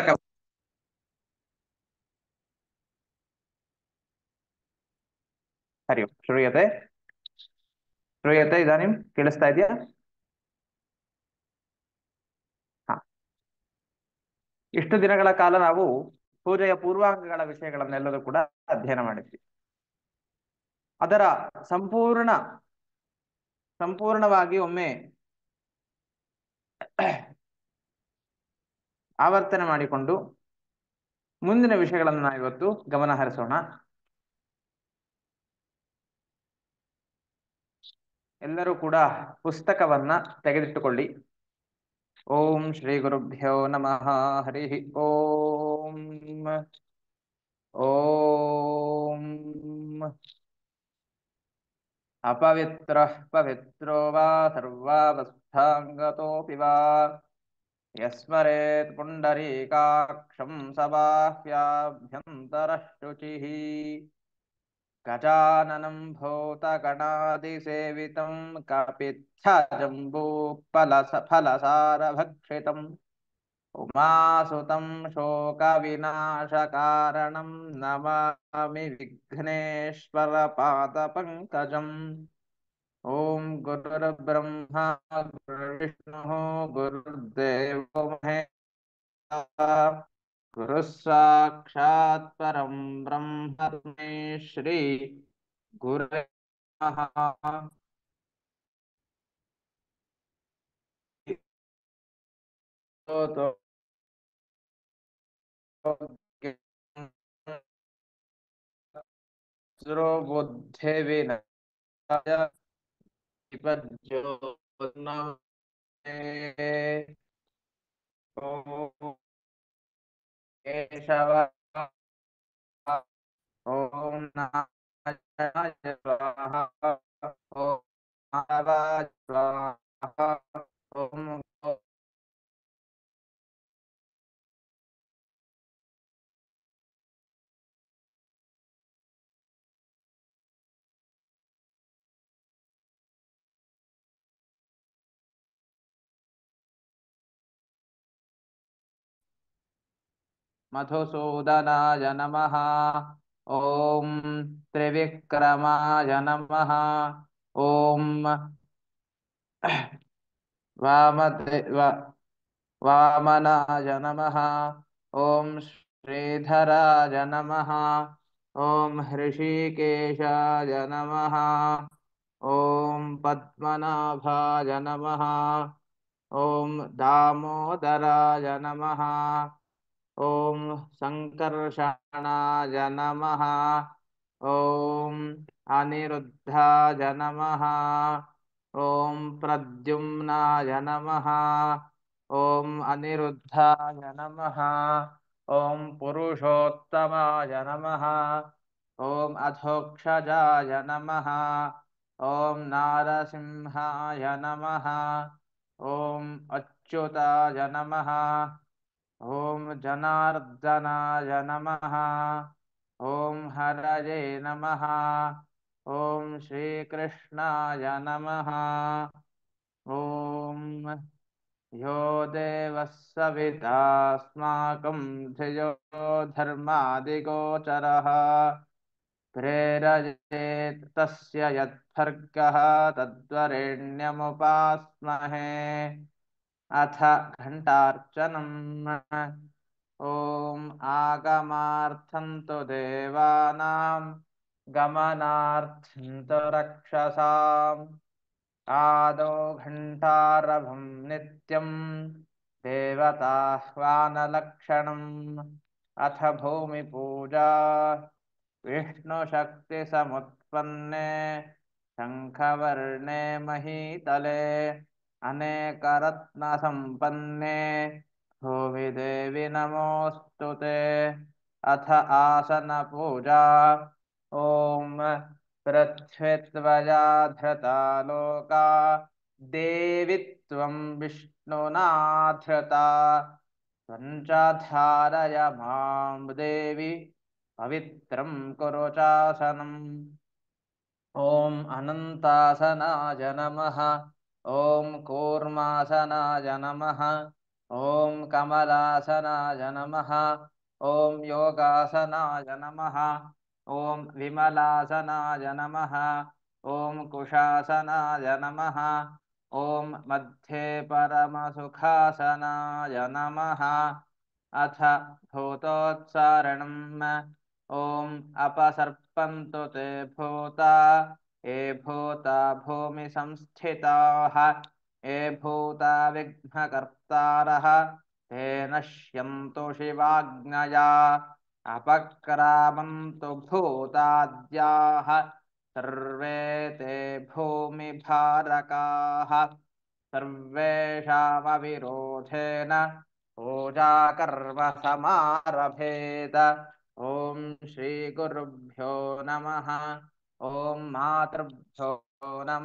acabó ಹರಿ ಓಂ ಶ್ರೂಯತೆ ಶ್ರೂಯತೆ ಇದಾನಿಂ ಕೇಳಿಸ್ತಾ ಇದೆಯಾ ಹಾ ಇಷ್ಟು ದಿನಗಳ ಕಾಲ ನಾವು ಪೂಜೆಯ ಪೂರ್ವಾಂಗಗಳ ವಿಷಯಗಳನ್ನೆಲ್ಲರೂ ಕೂಡ ಅಧ್ಯಯನ ಮಾಡಿದ್ವಿ ಅದರ ಸಂಪೂರ್ಣ ಸಂಪೂರ್ಣವಾಗಿ ಒಮ್ಮೆ ಆವರ್ತನೆ ಮಾಡಿಕೊಂಡು ಮುಂದಿನ ವಿಷಯಗಳನ್ನು ಇವತ್ತು ಗಮನ ಹರಿಸೋಣ ಎಲ್ಲರೂ ಕೂಡ ಪುಸ್ತಕವನ್ನ ತೆಗೆದಿಟ್ಟುಕೊಳ್ಳಿ ಓಂ ಶ್ರೀ ಗುರುಭ್ಯೋ ನಮಃ ಹರಿ ಓಂ ಓಂ ಅಪವಿತ್ರ ಪವಿತ್ರೋ ಸರ್ವಾ ಸರ್ವಾವಸ್ಥಾಂಗತೋಪಿ ವಾ यस्मरेत् पुण्डरीकाक्षं सबाह्याभ्यन्तरः शुचिः गजाननं भूतगणादिसेवितं कपिधजम्बूफलसफलसारभक्षितम् उमासुतं शोकविनाशकारणं नमामि विघ्नेश्वरपादपङ्कजम् ओम ब्रह्मा गुरुर्ब्रह्मा विष्णु गुरुर्देवो महेश्वरः गुरुः परं ब्रह्म श्री गुरे तो बुद्धि विना Jyotirnam केशव मधुसूदनाय नमः ॐ त्रिविक्रमाय नमः ॐ वामनाय नमः ॐ श्रीधराय नमः ॐ हृषिकेशाय नमः ॐ पद्मनाभाय नमः ॐ दामोदराय नमः ॐ सङ्कर्षणाय नमः ॐ अनिरुद्धाय नमः ॐ प्रद्युम्नाय नमः ॐ अनिरुद्धाय नमः ॐ पुरुषोत्तमाय नमः ॐ अधोक्षजाय नमः ॐ नारसिंहाय नमः ओम अच्युताय नमः ओम जनार्दनाय नमः ओम हरये नमः ओम श्री कृष्णाय नमः ओम यो देवस्सवितास्माकं धियो धर्मादिगोचरः प्रेरयेत् तस्य यत्सर्गः तद्वरेण्यमुपास्महे अथ घण्टार्चनम् ॐ आगमार्थं तु देवानां गमनार्थं तु रक्षसाम् आदौ घण्टारभं देवताह्वानलक्षणम् अथ भूमिपूजा विष्णुशक्तिसमुत्पन्ने शङ्खवर्णे महीतले अनेकरत्नसम्पन्ने भुवि देवि नमोऽस्तु ते अथ आसनपूजा ॐ धृता लोका देवित्वं विष्णुनाधृता पञ्चाध्यानय मां देवि पवित्रं कुरु चासनम् ॐ अनन्तासनाय नमः ओम कूर्मासनाय नमः ओम कमलासनाय नमः ओम योगासनाय नमः ओम विमलासनाय नमः ओम कुशासनाय नमः ओम मध्ये परम परमसुखासनाय नमः अथ भूतोत्सारणम् ओम अपसर्पन्तु ते भूता े भूताभूमिसंस्थिताः भूता विघ्नकर्तारः ते नश्यन्तु शिवाज्ञया अपक्रामन्तु भूताद्याः सर्वे ते भूमिभारकाः सर्वेषामविरोधेन पूजाकर्म समारभेत ॐ श्रीगुरुभ्यो नमः ओम मातृभ्यो नम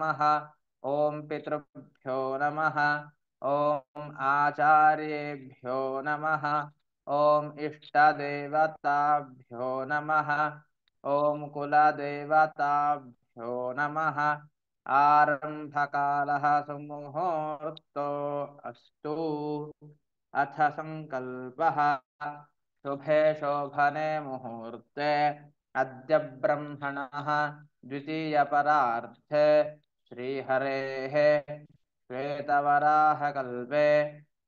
ॐ पितृभ्यो नम ओं आचार्येभ्यो नम ओं इष्टदेवताभ्यो नम ओं कुलदेवताभ्यो आरंभ काल सुमुहूर्तो अस्तु अथ संकल्प शुभे शोभने मुहूर्ते अद्य ब्रह्मणः द्वितीयपरार्थे श्रीहरेः श्वेतवराहकल्पे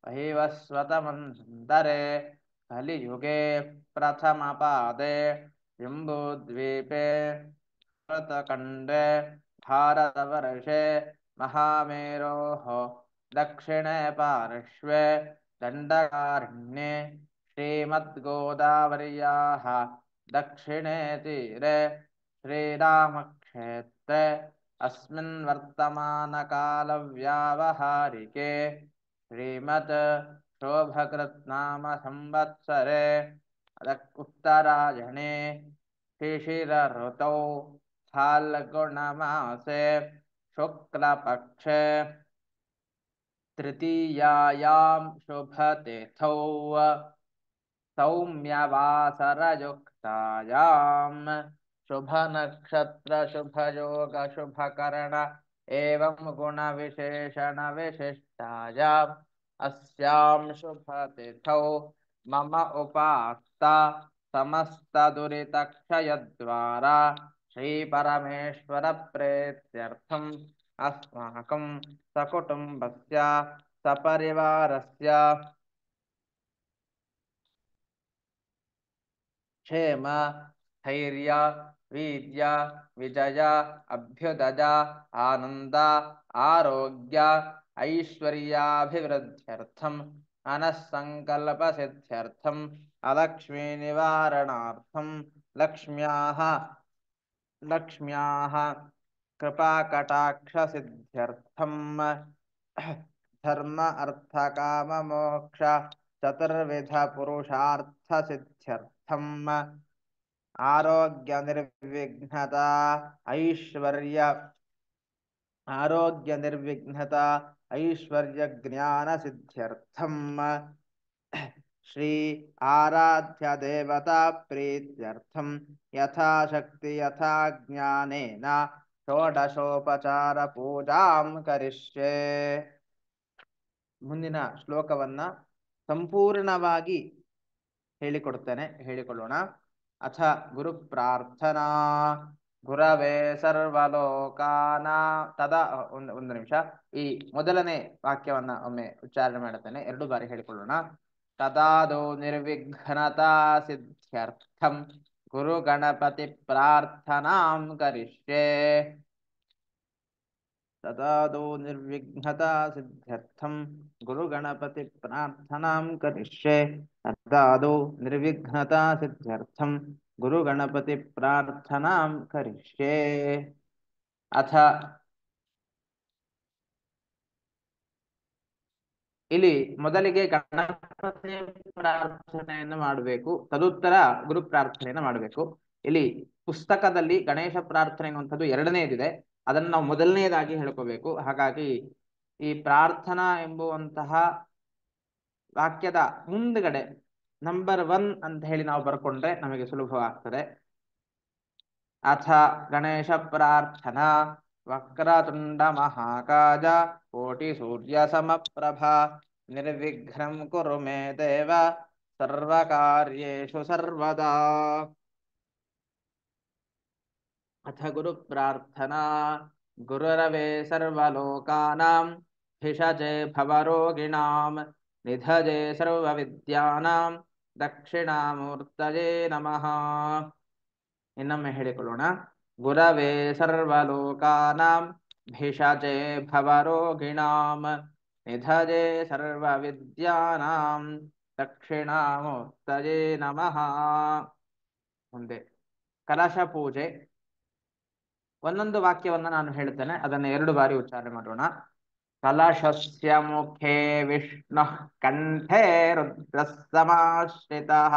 अहिवस्वतमन्तरे कलियुगे प्रथमपादे शिम्बुद्वीपे श्रतकण्डे भारतवर्षे महामेरोः दक्षिणे पार्श्वे दण्डकारिण्ये श्रीमद्गोदावर्याः दक्षिणे तीरे श्रीरामक्षेत्रे अस्मिन् वर्तमानकालव्यावहारिके श्रीमत् शोभकृत्नामसंवत्सरे उत्तरायणे शिशिरऋतौ फाल्गुणमासे शुक्लपक्षे तृतीयायां शुभतिथौ सौम्यवासरयुक् एवं गुणविशेषणविशिष्टायाम् अस्यां शुभतिथौ मम उपास्ता समस्तदुरितक्षयद्वारा श्रीपरमेश्वरप्रेत्यर्थम् अस्माकं सकुटुम्बस्य सपरिवारस्य क्षेम धैर्य वीर्य विजय अभ्युदय आनंद आरोग्य ऐश्वर्याभिवृद्ध्यर्थम अनसंकल्प सिद्ध्यर्थ अलक्ष्मी निवारणार्थम लक्ष्म्याः लक्ष्म्याः कृपाकटाक्षसिद्ध्यर्थम् धर्म पुरुषार्थ सिद्ध्यर्थ स्वास्थ्यम आरोग्य निर्विघ्नता ऐश्वर्य आरोग्य निर्विघ्नता ऐश्वर्य ज्ञान सिद्ध्यर्थम श्री आराध्य देवता प्रीत्यर्थम यथाशक्ति यथा ज्ञानेन षोडशोपचार पूजा करिष्ये मुंदिन श्लोकवन्न संपूर्णवागी ಹೇಳಿಕೊಡ್ತೇನೆ ಹೇಳಿಕೊಳ್ಳೋಣ ಅಥ ಗುರು ಪ್ರಾರ್ಥನಾ ಗುರವೇ ಸರ್ವಲೋಕಾನ ತದ ಒಂದು ಒಂದು ನಿಮಿಷ ಈ ಮೊದಲನೇ ವಾಕ್ಯವನ್ನ ಒಮ್ಮೆ ಉಚ್ಚಾರಣೆ ಮಾಡುತ್ತೇನೆ ಎರಡು ಬಾರಿ ಹೇಳಿಕೊಳ್ಳೋಣ ತದಾದೋ ನಿರ್ವಿಘ್ನತಾ ಸಿದ್ಧ್ಯರ್ಥಂ ಗುರು ಗಣಪತಿ ಪ್ರಾರ್ಥನಾಂ ಕರಿಷ್ಯೆ ನಿರ್ವಿಘ್ನತಾ ಪ್ರಾರ್ಥನಾಂ ಗುರುಗಣಪತಿ ಪ್ರಾರ್ಥನಾ ನಿರ್ವಿಘ್ನತಾ ನಿರ್ವಿಘ್ನತಾ ಗುರು ಗುರುಗಣಪತಿ ಪ್ರಾರ್ಥನಾಂ ಕರಿಷ್ಯೆ ಅಥ ಇಲ್ಲಿ ಮೊದಲಿಗೆ ಗಣಪತಿ ಪ್ರಾರ್ಥನೆಯನ್ನು ಮಾಡಬೇಕು ತದುತ್ತರ ಗುರು ಪ್ರಾರ್ಥನೆಯನ್ನು ಮಾಡಬೇಕು ಇಲ್ಲಿ ಪುಸ್ತಕದಲ್ಲಿ ಗಣೇಶ ಪ್ರಾರ್ಥನೆ ಅನ್ನುವಂಥದ್ದು ಎರಡನೇದಿದೆ ಅದನ್ನು ನಾವು ಮೊದಲನೆಯದಾಗಿ ಹೇಳ್ಕೋಬೇಕು ಹಾಗಾಗಿ ಈ ಪ್ರಾರ್ಥನಾ ಎಂಬುವಂತಹ ವಾಕ್ಯದ ಮುಂದಗಡೆ ನಂಬರ್ ಒನ್ ಅಂತ ಹೇಳಿ ನಾವು ಬರ್ಕೊಂಡ್ರೆ ನಮಗೆ ಸುಲಭವಾಗ್ತದೆ ಅಥ ಗಣೇಶ ಪ್ರಾರ್ಥನಾ ವಕ್ರತುಂಡ ಮಹಾಕಾಜ ಕೋಟಿ ಸೂರ್ಯ ಸಮಪ್ರಭಾ ನಿರ್ವಿಘ್ನಂ ಕುರು ಮೇ ದೇವ ಸರ್ವಕಾರ್ಯೇಷು ಸರ್ವದಾ अथ गुरुप्रार्थना गुरुरवे सर्वलोकानां भिषजे भवरोगिणां निधजे सर्वविद्यानां दक्षिणामूर्तये नमः ಇನ್ನೊಮ್ಮೆ ಹೇಳಿಕೊಳ್ಳೋಣ ಗುರವೇ ಸರ್ವಲೋಕಾನಾಂ ಭಿಷಜೆ ಭವರೋಗಿಣಾಂ ನಿಧಜೆ ಸರ್ವವಿದ್ಯಾನಾಂ ದಕ್ಷಿಣಾಮೂರ್ತಯೇ ನಮಃ ಮುಂದೆ ಕಲಶ ಪೂಜೆ वनंद वाक्यवन्ना ನಾನು ಹೇಳುತ್ತೇನೆ ಅದನ್ನು ಎರಡು ಬಾರಿ ಉಚ್ಚಾರಣೆ ಮಾಡೋಣ ಕಲಾಶಸ್ಯ ಮುಖೇ ವಿಷ್ಣುಃ કંಥೇ ರುದ್ರಸ್ಸಮಾಶ್ರಿತಃ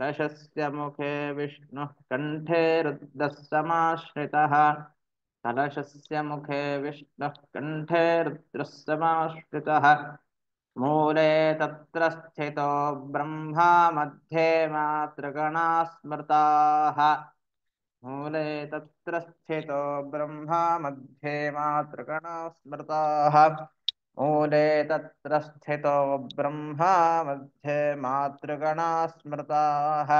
ನಶಸ್ಯ ಮುಖೇ ವಿಷ್ಣುಃ કંಥೇ ರುದ್ರಸ್ಸಮಾಶ್ರಿತಃ ನಶಸ್ಯಸ್ಯ ಮುಖೇ ವಿಷ್ಣುಃ કંಥೇ ರುದ್ರಸ್ಸಮಾಶ್ರಿತಃ ಮೂಲೇ ತತ್ರಚ್ಛೈತೋ ಬ್ರಹ್ಮಾ ಮಧ್ಯೇ ಮಾತ್ರ ಗಣಾಸ್ಮೃತಃ मूले तत्र स्थितो ब्रह्मा मध्ये स्मृताः मूले तत्र स्थितो ब्रह्मा मध्ये स्मृताः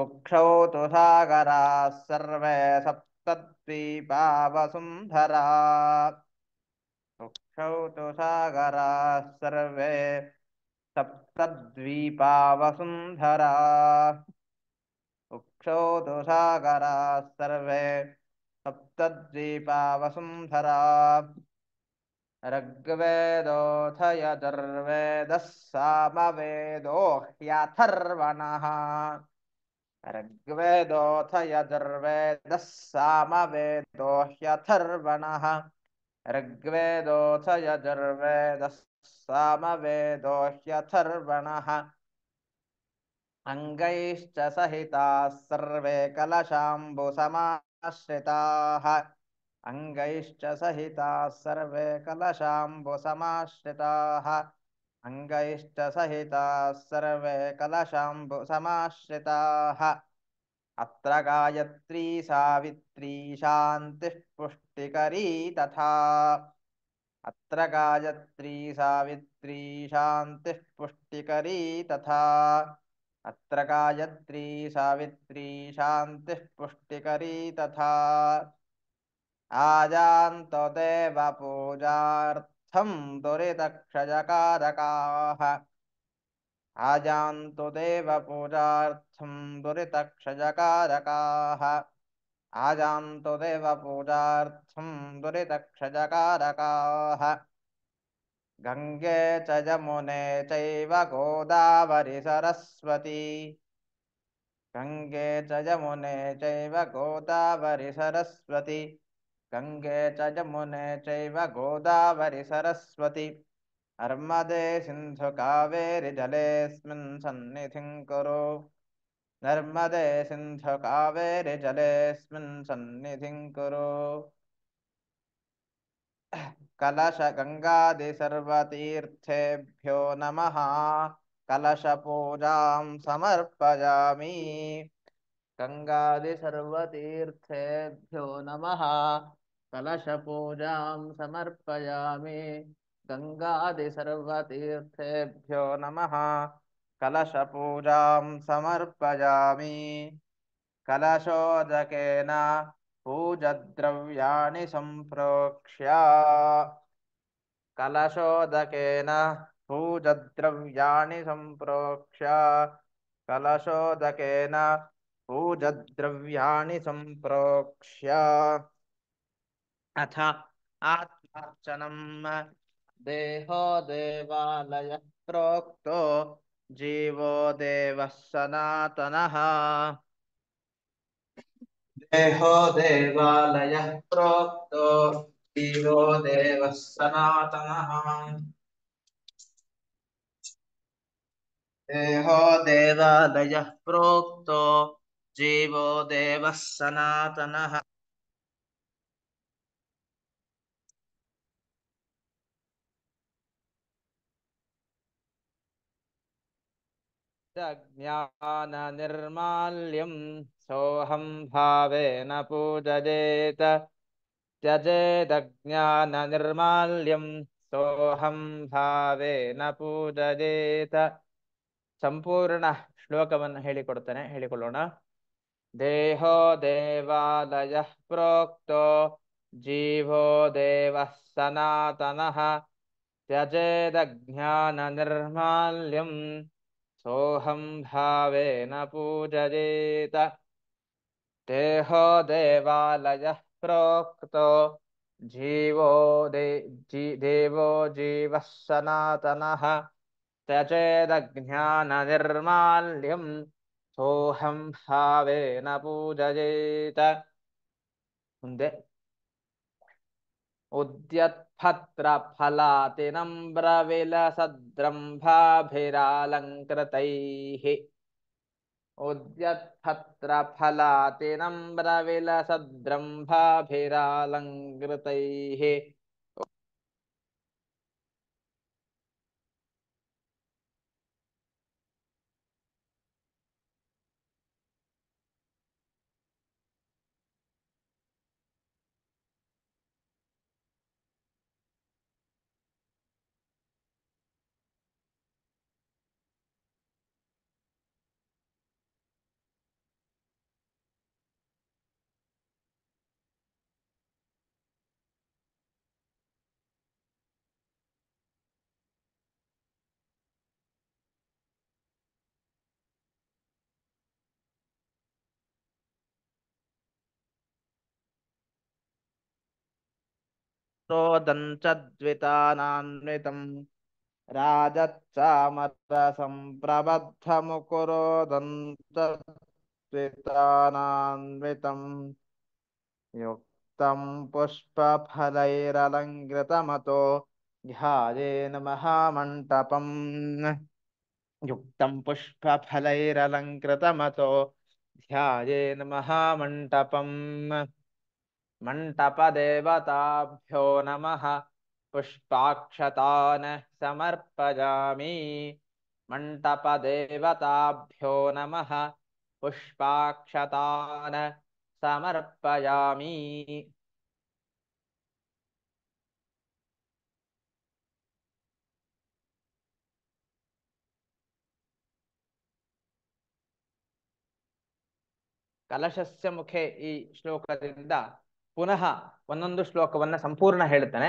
कुक्षौ तु सागराः सर्वे सप्तद्वीपावसुन्धरा कुक्षौ तु सागराः सर्वे सप्तद्वीपावसुन्धरा ोदुसागरास् सर्वे यजुर्वेदः सामवेदो ह्यथर्वणः ऋग्वेदोऽथ यजुर्वेदः सामवेदो ह्यथर्वणः ऋग्वेदोऽथ यजुर्वेदः सामवेदो ह्यथर्वणः अङ्गैश्च सहिताः सर्वे कलशाम्बुसमाश्रिताः अङ्गैश्च सहिताः सर्वे कलशाम्बुसमाश्रिताः अङ्गैश्च सहिताः सर्वे कलशाम्बुसमाश्रिताः अत्र गायत्री सावित्री शान्तिः पुष्टिकरी तथा अत्र गायत्री सावित्री शान्तिः पुष्टिकरी तथा अत्र गायत्री सावित्री शान्तिः पुष्टिकरी तथा देवपूजार्थं दुरितक्षजकारकाः आजान्तु देवपूजार्थं दुरितक्षजकारकाः आजान्तु देवपूजार्थं दुरितक्षजकारकाः गङ्गे च यमुने चैव गोदावरि सरस्वती गङ्गे च यमुने चैव गोदावरि सरस्वती गङ्गे यमुने चैव गोदावरि सरस्वती नर्मदे सिन्धुकावेरिजलेऽस्मिन् सन्निधिं कुरु नर्मदे सिन्धुकावेरिजलेऽस्मिन् सन्निधिं कुरु कलशगङ्गादि सर्वतीर्थेभ्यो नमः कलशपूजां समर्पयामि गङ्गादि सर्वतीर्थेभ्यो नमः कलशपूजां समर्पयामि गङ्गादि सर्वतीर्थेभ्यो नमः कलशपूजां समर्पयामि कलशोदकेन पूजद्रव्याणि संप्रोक्ष्य कलशोदकेन पूजद्रव्याणि संप्रोक्ष्य कलशोदकेन पूजद्रव्याणि सम्प्रोक्ष्य अथ आत्मार्चनम् देहो देवालयः प्रोक्तो जीवो देवः सनातनः Deho Devalayah Propto deva Devas de Deho Devalayah Propto Jivo Devas sanatanah. ज्ञाननिर्माल्यं सोऽहं भावेन पूजयेत त्यजेदज्ञाननिर्माल्यं सोऽहं ಭಾವೇನ ಪೂಜೇತ ಸಂಪೂರ್ಣ ಶ್ಲೋಕವನ್ನು ಹೇಳಿಕೊಡ್ತೇನೆ ಹೇಳಿಕೊಳ್ಳೋಣ ದೇಹೋ ದೇವಾಲಯ ಪ್ರೋಕ್ತೋ ಜೀವೋ ದೇವ ಸನಾತನಃ ತ್ಯಜೇದ ಜ್ಞಾನ ನಿರ್ಮಾಲ್ಯಂ सोहं भावेन पूजेत देहो देवालयः प्रोक्त जीवो दे जी सनातन जीवः ज्ञान त्यजेदज्ञाननिर्माल्यं सोहम भाव पूजयेत ಮುಂದೆ उद्यत्फत्रफला तेनम्रविलसद्रम्भाभिरालङ्कृतैः उद्यत्फत्रफला ते दन्तद्वितानान्वितं राजत्सामत्रसंप्रबद्धमुकुरो दन्तद्वितानान्वितं युक्तं पुष्पफलैरलङ्कृतमतो ध्यायेन महामण्टपम् युक्तं पुष्पफलैरलङ्कृतमतो ध्यायेन महामण्टपम् मण्टपदेवताभ्यो नमः पुष्पाक्षतानः समर्पयामि मण्टपदेवताभ्यो नमः पुष्पाक्षतान् समर्पयामि ಕಲಶಸ್ಯ ಮುಖೆ ಈ ಶ್ಲೋಕದಿಂದ ಪುನಃ ಒಂದೊಂದು ಶ್ಲೋಕವನ್ನ ಸಂಪೂರ್ಣ ಹೇಳ್ತಾನೆ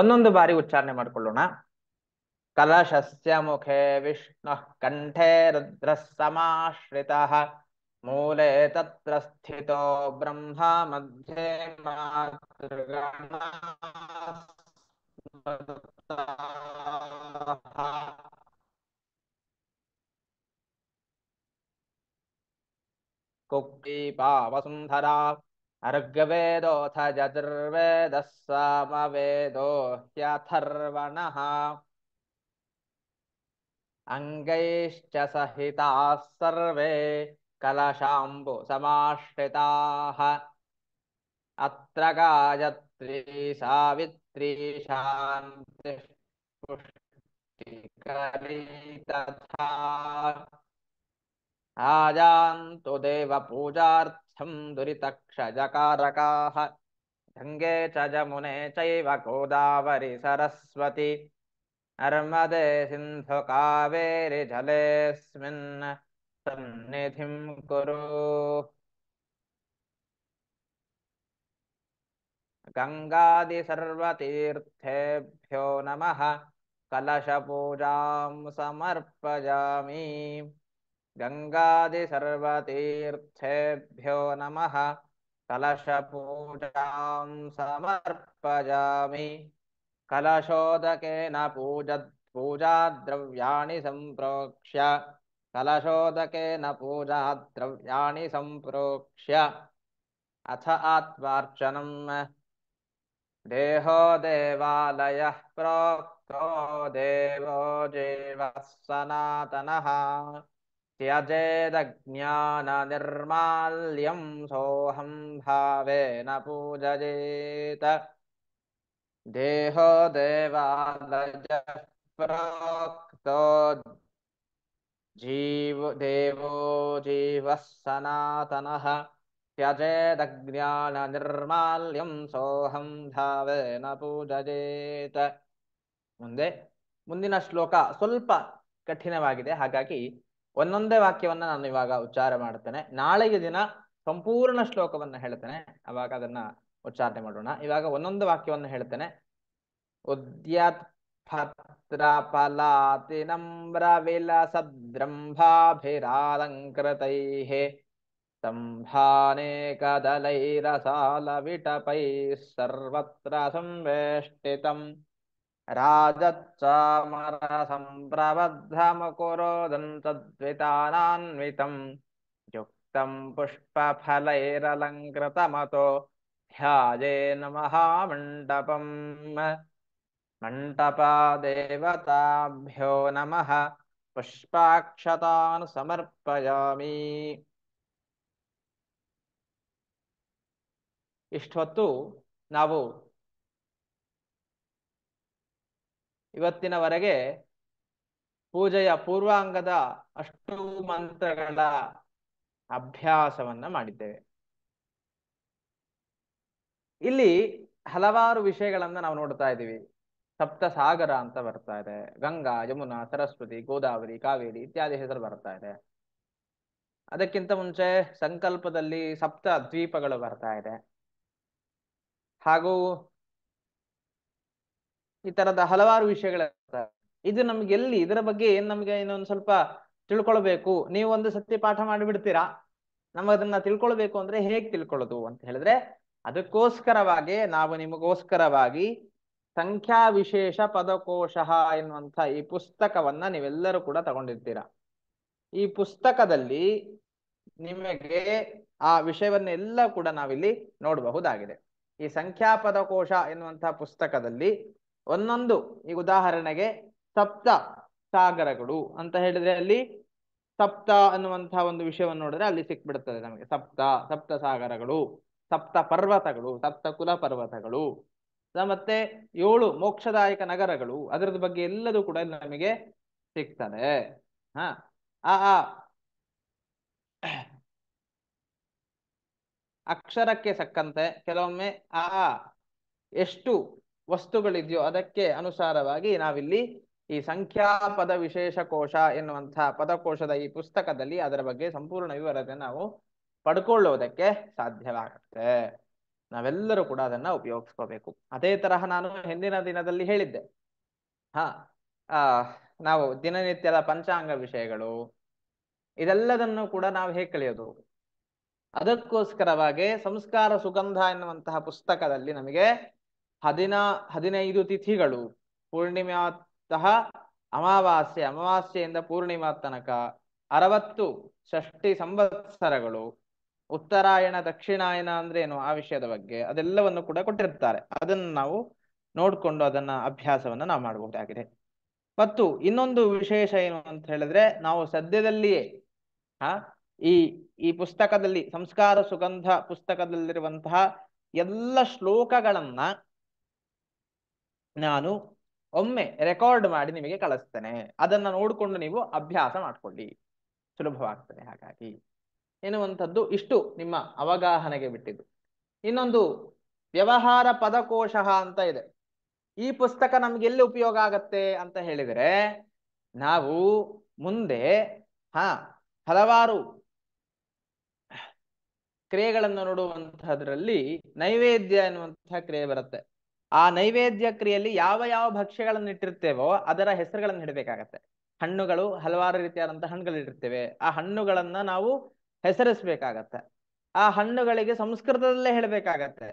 ಒಂದೊಂದು ಬಾರಿ ಉಚ್ಚಾರಣೆ ಮಾಡಿಕೊಳ್ಳೋಣ ಕಲಶಸ್ಯ ಮುಖೇ ವಿಷ್ಣು ಕಂಠೆ ರುದ್ರ ಸಮಾಶ್ರಿತ ಮೂಲೆ ತತ್ರ ಸ್ಥಿತೋ ಬ್ರಹ್ಮ ಮಧ್ಯೆ ಮಾತೃಗಣ ಕುಕ್ತಿ ಪಾವಸುಂಧರಾ अर्गवेदोऽथ यजुर्वेदः सामवेदो ह्यथर्वणः अङ्गैश्च सहिताः सर्वे कलशाम्बुसमाश्रिताः अत्र गायत्री सावित्री तथा राजा देवपूजार्थ दुरितक्षजकारकाः गङ्गे च जमुने चैव गोदावरि सरस्वती नर्मदे सिन्धुकावेरिजलेऽस्मिन् सन्निधिं कुरु गङ्गादि सर्वतीर्थेभ्यो नमः कलशपूजां समर्पयामि गङ्गादिसर्वतीर्थेभ्यो नमः कलशपूजां समर्पयामि कलशोदकेन पूजत् पूजाद्रव्याणि सम्प्रोक्ष्य कलशोदकेन पूजाद्रव्याणि सम्प्रोक्ष्य अथ आत्मार्चनम् देहो देवालयः प्रोक्तो देवो जीवः सनातनः ತ್ಯಜेदಜ್ಞಾನ నిర్మాల్యం సోహం భావేన పూజజేత ದೇಹ దేవಾದజ్య ପ୍ରక్토 జీవదేవో జీవసనాతనః ತ್ಯಜेदಜ್ಞಾನ నిర్మాల్యం సోహం భావేన పూజజేత ముందే ಮುಂದಿನ ಶ್ಲೋಕ ಸ್ವಲ್ಪ ಕಠಿಣವಾಗಿದೆ ಹಾಗಾಗಿ ಒಂದೊಂದೇ ವಾಕ್ಯವನ್ನ ನಾನು ಇವಾಗ ಉಚ್ಚಾರ ಮಾಡ್ತೇನೆ ನಾಳೆಗೆ ದಿನ ಸಂಪೂರ್ಣ ಶ್ಲೋಕವನ್ನ ಹೇಳ್ತೇನೆ ಅವಾಗ ಅದನ್ನ ಉಚ್ಚಾರಣೆ ಮಾಡೋಣ ಇವಾಗ ಒಂದೊಂದು ವಾಕ್ಯವನ್ನು ಹೇಳ್ತೇನೆ ಉದ್ಯತ್ ಪತ್ರ ಫಲಾತಿ ನಮ್ರ ವಿಲಸದ್ರಂಭಾಭಿರಾಲಂಕೃತೈ ಸಂಭಾನೆ ಸರ್ವತ್ರ ಸಂವೇಷ್ಟಿತಂ तद्वितानान्वितं युक्तं पुष्पफलैरलङ्कृतमतो ध्याये महामण्डपम् मण्डपादेवताभ्यो नमः पुष्पाक्षतान् समर्पयामि इष्ट नावु ಇವತ್ತಿನವರೆಗೆ ಪೂಜೆಯ ಪೂರ್ವಾಂಗದ ಅಷ್ಟು ಮಂತ್ರಗಳ ಅಭ್ಯಾಸವನ್ನ ಮಾಡಿದ್ದೇವೆ ಇಲ್ಲಿ ಹಲವಾರು ವಿಷಯಗಳನ್ನ ನಾವು ನೋಡ್ತಾ ಇದ್ದೀವಿ ಸಪ್ತ ಸಾಗರ ಅಂತ ಬರ್ತಾ ಇದೆ ಗಂಗಾ ಯಮುನಾ ಸರಸ್ವತಿ ಗೋದಾವರಿ ಕಾವೇರಿ ಇತ್ಯಾದಿ ಹೆಸರು ಬರ್ತಾ ಇದೆ ಅದಕ್ಕಿಂತ ಮುಂಚೆ ಸಂಕಲ್ಪದಲ್ಲಿ ಸಪ್ತ ದ್ವೀಪಗಳು ಬರ್ತಾ ಇದೆ ಹಾಗೂ ಈ ತರದ ಹಲವಾರು ವಿಷಯಗಳ ಇದು ನಮ್ಗೆ ಎಲ್ಲಿ ಇದರ ಬಗ್ಗೆ ಏನ್ ನಮ್ಗೆ ಇನ್ನೊಂದು ಸ್ವಲ್ಪ ತಿಳ್ಕೊಳ್ಬೇಕು ನೀವು ಒಂದು ಸತ್ಯ ಪಾಠ ಮಾಡಿಬಿಡ್ತೀರಾ ನಮ್ಗೆ ತಿಳ್ಕೊಳ್ಬೇಕು ಅಂದ್ರೆ ಹೇಗ್ ತಿಳ್ಕೊಳ್ಳೋದು ಅಂತ ಹೇಳಿದ್ರೆ ಅದಕ್ಕೋಸ್ಕರವಾಗಿ ನಾವು ನಿಮಗೋಸ್ಕರವಾಗಿ ಸಂಖ್ಯಾ ವಿಶೇಷ ಪದಕೋಶ ಎನ್ನುವಂತ ಈ ಪುಸ್ತಕವನ್ನ ನೀವೆಲ್ಲರೂ ಕೂಡ ತಗೊಂಡಿರ್ತೀರಾ ಈ ಪುಸ್ತಕದಲ್ಲಿ ನಿಮಗೆ ಆ ವಿಷಯವನ್ನೆಲ್ಲ ಕೂಡ ನಾವಿಲ್ಲಿ ನೋಡಬಹುದಾಗಿದೆ ಈ ಸಂಖ್ಯಾ ಪದಕೋಶ ಎನ್ನುವಂತಹ ಪುಸ್ತಕದಲ್ಲಿ ಒಂದೊಂದು ಈಗ ಉದಾಹರಣೆಗೆ ಸಪ್ತ ಸಾಗರಗಳು ಅಂತ ಹೇಳಿದ್ರೆ ಅಲ್ಲಿ ಸಪ್ತ ಅನ್ನುವಂತಹ ಒಂದು ವಿಷಯವನ್ನು ನೋಡಿದ್ರೆ ಅಲ್ಲಿ ಸಿಕ್ಬಿಡುತ್ತದೆ ನಮಗೆ ಸಪ್ತ ಸಪ್ತ ಸಾಗರಗಳು ಸಪ್ತ ಪರ್ವತಗಳು ಸಪ್ತ ಕುಲ ಪರ್ವತಗಳು ಮತ್ತೆ ಏಳು ಮೋಕ್ಷದಾಯಕ ನಗರಗಳು ಅದರದ ಬಗ್ಗೆ ಎಲ್ಲದೂ ಕೂಡ ನಮಗೆ ಸಿಗ್ತದೆ ಹ ಆ ಅಕ್ಷರಕ್ಕೆ ಸಕ್ಕಂತೆ ಕೆಲವೊಮ್ಮೆ ಆ ಎಷ್ಟು ವಸ್ತುಗಳಿದೆಯೋ ಅದಕ್ಕೆ ಅನುಸಾರವಾಗಿ ನಾವಿಲ್ಲಿ ಈ ಸಂಖ್ಯಾ ಪದ ವಿಶೇಷ ಕೋಶ ಎನ್ನುವಂತಹ ಪದಕೋಶದ ಈ ಪುಸ್ತಕದಲ್ಲಿ ಅದರ ಬಗ್ಗೆ ಸಂಪೂರ್ಣ ವಿವರತೆ ನಾವು ಪಡ್ಕೊಳ್ಳುವುದಕ್ಕೆ ಸಾಧ್ಯವಾಗುತ್ತೆ ನಾವೆಲ್ಲರೂ ಕೂಡ ಅದನ್ನ ಉಪಯೋಗಿಸ್ಕೋಬೇಕು ಅದೇ ತರಹ ನಾನು ಹಿಂದಿನ ದಿನದಲ್ಲಿ ಹೇಳಿದ್ದೆ ಹಾ ಆ ನಾವು ದಿನನಿತ್ಯದ ಪಂಚಾಂಗ ವಿಷಯಗಳು ಇದೆಲ್ಲದನ್ನು ಕೂಡ ನಾವು ಹೇಗೆ ಕಳೆಯೋದು ಅದಕ್ಕೋಸ್ಕರವಾಗಿ ಸಂಸ್ಕಾರ ಸುಗಂಧ ಎನ್ನುವಂತಹ ಪುಸ್ತಕದಲ್ಲಿ ನಮಗೆ ಹದಿನ ಹದಿನೈದು ತಿಥಿಗಳು ಪೂರ್ಣಿಮಾತಃ ಅಮಾವಾಸ್ಯ ಅಮಾವಾಸ್ಯೆಯಿಂದ ಪೂರ್ಣಿಮಾ ತನಕ ಅರವತ್ತು ಷಷ್ಠಿ ಸಂವತ್ಸರಗಳು ಉತ್ತರಾಯಣ ದಕ್ಷಿಣಾಯನ ಅಂದ್ರೆ ಏನು ಆ ವಿಷಯದ ಬಗ್ಗೆ ಅದೆಲ್ಲವನ್ನು ಕೂಡ ಕೊಟ್ಟಿರ್ತಾರೆ ಅದನ್ನು ನಾವು ನೋಡ್ಕೊಂಡು ಅದನ್ನ ಅಭ್ಯಾಸವನ್ನ ನಾವು ಮಾಡಬಹುದಾಗಿದೆ ಮತ್ತು ಇನ್ನೊಂದು ವಿಶೇಷ ಏನು ಅಂತ ಹೇಳಿದ್ರೆ ನಾವು ಸದ್ಯದಲ್ಲಿಯೇ ಹಾ ಈ ಈ ಪುಸ್ತಕದಲ್ಲಿ ಸಂಸ್ಕಾರ ಸುಗಂಧ ಪುಸ್ತಕದಲ್ಲಿರುವಂತಹ ಎಲ್ಲ ಶ್ಲೋಕಗಳನ್ನ ನಾನು ಒಮ್ಮೆ ರೆಕಾರ್ಡ್ ಮಾಡಿ ನಿಮಗೆ ಕಳಿಸ್ತೇನೆ ಅದನ್ನ ನೋಡಿಕೊಂಡು ನೀವು ಅಭ್ಯಾಸ ಮಾಡ್ಕೊಳ್ಳಿ ಸುಲಭವಾಗ್ತದೆ ಹಾಗಾಗಿ ಎನ್ನುವಂಥದ್ದು ಇಷ್ಟು ನಿಮ್ಮ ಅವಗಾಹನೆಗೆ ಬಿಟ್ಟಿದ್ದು ಇನ್ನೊಂದು ವ್ಯವಹಾರ ಪದಕೋಶ ಅಂತ ಇದೆ ಈ ಪುಸ್ತಕ ನಮ್ಗೆ ಎಲ್ಲಿ ಉಪಯೋಗ ಆಗತ್ತೆ ಅಂತ ಹೇಳಿದರೆ ನಾವು ಮುಂದೆ ಹಾ ಹಲವಾರು ಕ್ರಿಯೆಗಳನ್ನು ನೋಡುವಂತಹದ್ರಲ್ಲಿ ನೈವೇದ್ಯ ಎನ್ನುವಂತಹ ಕ್ರಿಯೆ ಬರುತ್ತೆ ಆ ನೈವೇದ್ಯ ಕ್ರಿಯೆಯಲ್ಲಿ ಯಾವ ಯಾವ ಭಕ್ಷ್ಯಗಳನ್ನು ಇಟ್ಟಿರ್ತೇವೋ ಅದರ ಹೆಸರುಗಳನ್ನು ಇಡಬೇಕಾಗತ್ತೆ ಹಣ್ಣುಗಳು ಹಲವಾರು ರೀತಿಯಾದಂತಹ ಹಣ್ಣುಗಳು ಇಟ್ಟಿರ್ತೇವೆ ಆ ಹಣ್ಣುಗಳನ್ನ ನಾವು ಹೆಸರಿಸ್ಬೇಕಾಗತ್ತೆ ಆ ಹಣ್ಣುಗಳಿಗೆ ಸಂಸ್ಕೃತದಲ್ಲೇ ಹೇಳ್ಬೇಕಾಗತ್ತೆ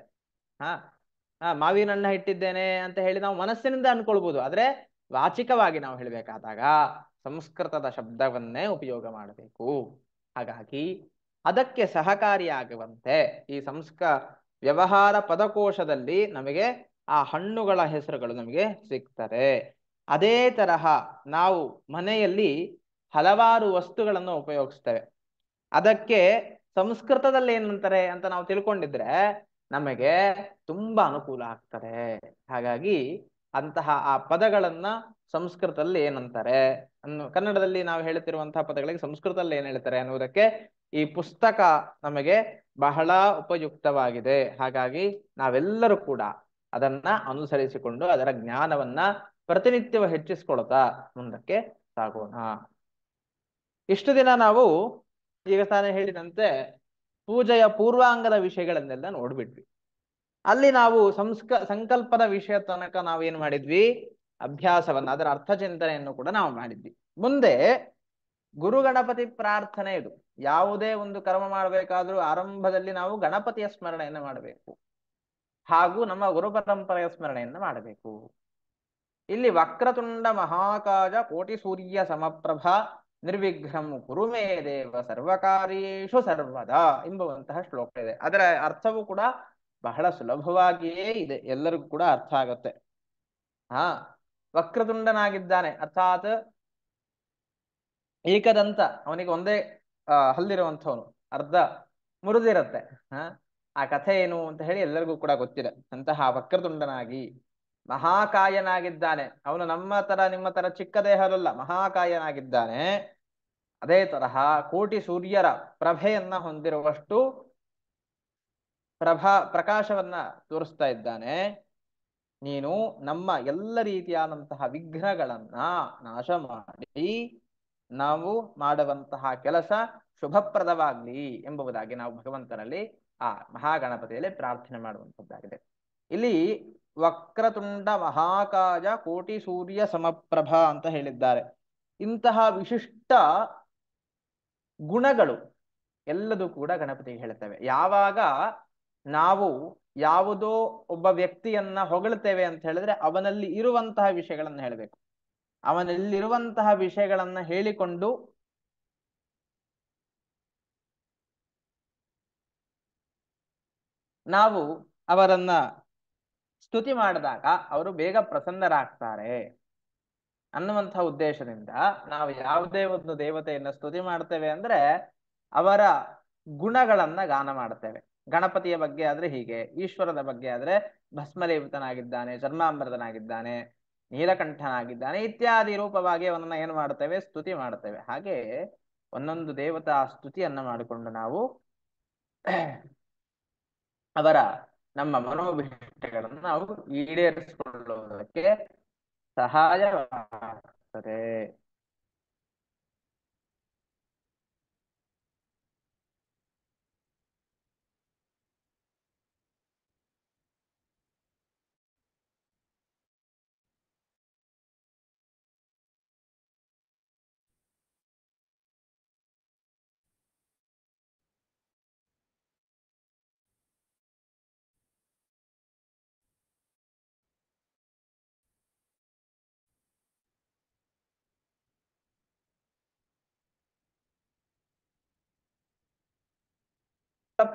ಹಾ ಹಾ ಮಾವಿನ ಹಣ್ಣ ಇಟ್ಟಿದ್ದೇನೆ ಅಂತ ಹೇಳಿ ನಾವು ಮನಸ್ಸಿನಿಂದ ಅನ್ಕೊಳ್ಬಹುದು ಆದ್ರೆ ವಾಚಿಕವಾಗಿ ನಾವು ಹೇಳಬೇಕಾದಾಗ ಸಂಸ್ಕೃತದ ಶಬ್ದವನ್ನೇ ಉಪಯೋಗ ಮಾಡಬೇಕು ಹಾಗಾಗಿ ಅದಕ್ಕೆ ಸಹಕಾರಿಯಾಗುವಂತೆ ಈ ಸಂಸ್ಕ ವ್ಯವಹಾರ ಪದಕೋಶದಲ್ಲಿ ನಮಗೆ ಆ ಹಣ್ಣುಗಳ ಹೆಸರುಗಳು ನಮಗೆ ಸಿಗ್ತಾರೆ ಅದೇ ತರಹ ನಾವು ಮನೆಯಲ್ಲಿ ಹಲವಾರು ವಸ್ತುಗಳನ್ನು ಉಪಯೋಗಿಸ್ತೇವೆ ಅದಕ್ಕೆ ಸಂಸ್ಕೃತದಲ್ಲಿ ಏನಂತಾರೆ ಅಂತ ನಾವು ತಿಳ್ಕೊಂಡಿದ್ರೆ ನಮಗೆ ತುಂಬಾ ಅನುಕೂಲ ಆಗ್ತಾರೆ ಹಾಗಾಗಿ ಅಂತಹ ಆ ಪದಗಳನ್ನ ಸಂಸ್ಕೃತದಲ್ಲಿ ಏನಂತಾರೆ ಅನ್ನು ಕನ್ನಡದಲ್ಲಿ ನಾವು ಹೇಳುತ್ತಿರುವಂತಹ ಪದಗಳಿಗೆ ಸಂಸ್ಕೃತದಲ್ಲಿ ಏನ್ ಹೇಳ್ತಾರೆ ಅನ್ನುವುದಕ್ಕೆ ಈ ಪುಸ್ತಕ ನಮಗೆ ಬಹಳ ಉಪಯುಕ್ತವಾಗಿದೆ ಹಾಗಾಗಿ ನಾವೆಲ್ಲರೂ ಕೂಡ ಅದನ್ನ ಅನುಸರಿಸಿಕೊಂಡು ಅದರ ಜ್ಞಾನವನ್ನ ಪ್ರತಿನಿತ್ಯವ ಹೆಚ್ಚಿಸ್ಕೊಳ್ತಾ ಮುಂದಕ್ಕೆ ಸಾಗೋಣ ಇಷ್ಟು ದಿನ ನಾವು ಈಗ ತಾನೇ ಹೇಳಿದಂತೆ ಪೂಜೆಯ ಪೂರ್ವಾಂಗದ ವಿಷಯಗಳನ್ನೆಲ್ಲ ನೋಡ್ಬಿಟ್ವಿ ಅಲ್ಲಿ ನಾವು ಸಂಸ್ಕ ಸಂಕಲ್ಪದ ವಿಷಯ ತನಕ ನಾವು ಏನ್ ಮಾಡಿದ್ವಿ ಅಭ್ಯಾಸವನ್ನ ಅದರ ಅರ್ಥ ಚಿಂತನೆಯನ್ನು ಕೂಡ ನಾವು ಮಾಡಿದ್ವಿ ಮುಂದೆ ಗುರು ಗಣಪತಿ ಪ್ರಾರ್ಥನೆ ಇದು ಯಾವುದೇ ಒಂದು ಕರ್ಮ ಮಾಡಬೇಕಾದ್ರೂ ಆರಂಭದಲ್ಲಿ ನಾವು ಗಣಪತಿಯ ಸ್ಮರಣೆಯನ್ನು ಮಾಡಬೇಕು ಹಾಗೂ ನಮ್ಮ ಗುರು ಪರಂಪರೆಯ ಸ್ಮರಣೆಯನ್ನು ಮಾಡಬೇಕು ಇಲ್ಲಿ ವಕ್ರತುಂಡ ಮಹಾಕಾಜ ಕೋಟಿ ಸೂರ್ಯ ಸಮಪ್ರಭಾ ನಿರ್ವಿಘ್ನಂ ಕುರುಮೇ ದೇವ ಸರ್ವಕಾರ್ಯೇಶು ಸರ್ವದಾ ಎಂಬುವಂತಹ ಶ್ಲೋಕ ಇದೆ ಅದರ ಅರ್ಥವೂ ಕೂಡ ಬಹಳ ಸುಲಭವಾಗಿಯೇ ಇದೆ ಎಲ್ಲರಿಗೂ ಕೂಡ ಅರ್ಥ ಆಗತ್ತೆ ಹಾ ವಕ್ರತುಂಡನಾಗಿದ್ದಾನೆ ಅರ್ಥಾತ್ ಏಕದಂತ ಅವನಿಗೆ ಒಂದೇ ಅಹ್ ಹಲ್ಲಿರುವಂಥವನು ಅರ್ಧ ಮುರಿದಿರತ್ತೆ ಹ ಆ ಕಥೆ ಏನು ಅಂತ ಹೇಳಿ ಎಲ್ಲರಿಗೂ ಕೂಡ ಗೊತ್ತಿದೆ ಅಂತಹ ವಕ್ರತುಂಡನಾಗಿ ಮಹಾಕಾಯನಾಗಿದ್ದಾನೆ ಅವನು ನಮ್ಮ ತರ ನಿಮ್ಮ ತರ ಚಿಕ್ಕ ದೇಹದಲ್ಲ ಮಹಾಕಾಯನಾಗಿದ್ದಾನೆ ಅದೇ ತರಹ ಕೋಟಿ ಸೂರ್ಯರ ಪ್ರಭೆಯನ್ನ ಹೊಂದಿರುವಷ್ಟು ಪ್ರಭಾ ಪ್ರಕಾಶವನ್ನ ತೋರಿಸ್ತಾ ಇದ್ದಾನೆ ನೀನು ನಮ್ಮ ಎಲ್ಲ ರೀತಿಯಾದಂತಹ ವಿಘ್ನಗಳನ್ನ ನಾಶ ಮಾಡಿ ನಾವು ಮಾಡುವಂತಹ ಕೆಲಸ ಶುಭಪ್ರದವಾಗ್ಲಿ ಎಂಬುದಾಗಿ ನಾವು ಭಗವಂತನಲ್ಲಿ ಆ ಮಹಾಗಣಪತಿಯಲ್ಲಿ ಪ್ರಾರ್ಥನೆ ಮಾಡುವಂಥದ್ದಾಗಿದೆ ಇಲ್ಲಿ ವಕ್ರತುಂಡ ಮಹಾಕಾಜ ಕೋಟಿ ಸೂರ್ಯ ಸಮಪ್ರಭಾ ಅಂತ ಹೇಳಿದ್ದಾರೆ ಇಂತಹ ವಿಶಿಷ್ಟ ಗುಣಗಳು ಎಲ್ಲದೂ ಕೂಡ ಗಣಪತಿ ಹೇಳುತ್ತವೆ ಯಾವಾಗ ನಾವು ಯಾವುದೋ ಒಬ್ಬ ವ್ಯಕ್ತಿಯನ್ನ ಹೊಗಳುತ್ತೇವೆ ಅಂತ ಹೇಳಿದ್ರೆ ಅವನಲ್ಲಿ ಇರುವಂತಹ ವಿಷಯಗಳನ್ನ ಹೇಳಬೇಕು ಅವನಲ್ಲಿರುವಂತಹ ವಿಷಯಗಳನ್ನ ಹೇಳಿಕೊಂಡು ನಾವು ಅವರನ್ನ ಸ್ತುತಿ ಮಾಡಿದಾಗ ಅವರು ಬೇಗ ಪ್ರಸನ್ನರಾಗ್ತಾರೆ ಅನ್ನುವಂಥ ಉದ್ದೇಶದಿಂದ ನಾವು ಯಾವುದೇ ಒಂದು ದೇವತೆಯನ್ನ ಸ್ತುತಿ ಮಾಡ್ತೇವೆ ಅಂದ್ರೆ ಅವರ ಗುಣಗಳನ್ನ ಗಾನ ಮಾಡ್ತೇವೆ ಗಣಪತಿಯ ಬಗ್ಗೆ ಆದ್ರೆ ಹೀಗೆ ಈಶ್ವರದ ಬಗ್ಗೆ ಆದ್ರೆ ಭಸ್ಮಲೇಪಿತನಾಗಿದ್ದಾನೆ ಜನ್ಮಾಮೃತನಾಗಿದ್ದಾನೆ ನೀಲಕಂಠನಾಗಿದ್ದಾನೆ ಇತ್ಯಾದಿ ರೂಪವಾಗಿ ಅವನನ್ನ ಏನ್ ಮಾಡ್ತೇವೆ ಸ್ತುತಿ ಮಾಡ್ತೇವೆ ಹಾಗೆ ಒಂದೊಂದು ದೇವತಾ ಸ್ತುತಿಯನ್ನ ಮಾಡಿಕೊಂಡು ನಾವು ಅವರ ನಮ್ಮ ಮನೋಭಿಷ್ಟಗಳನ್ನು ನಾವು ಈಡೇರಿಸಿಕೊಳ್ಳುವುದಕ್ಕೆ ಸಹಾಯವಾಗ್ತದೆ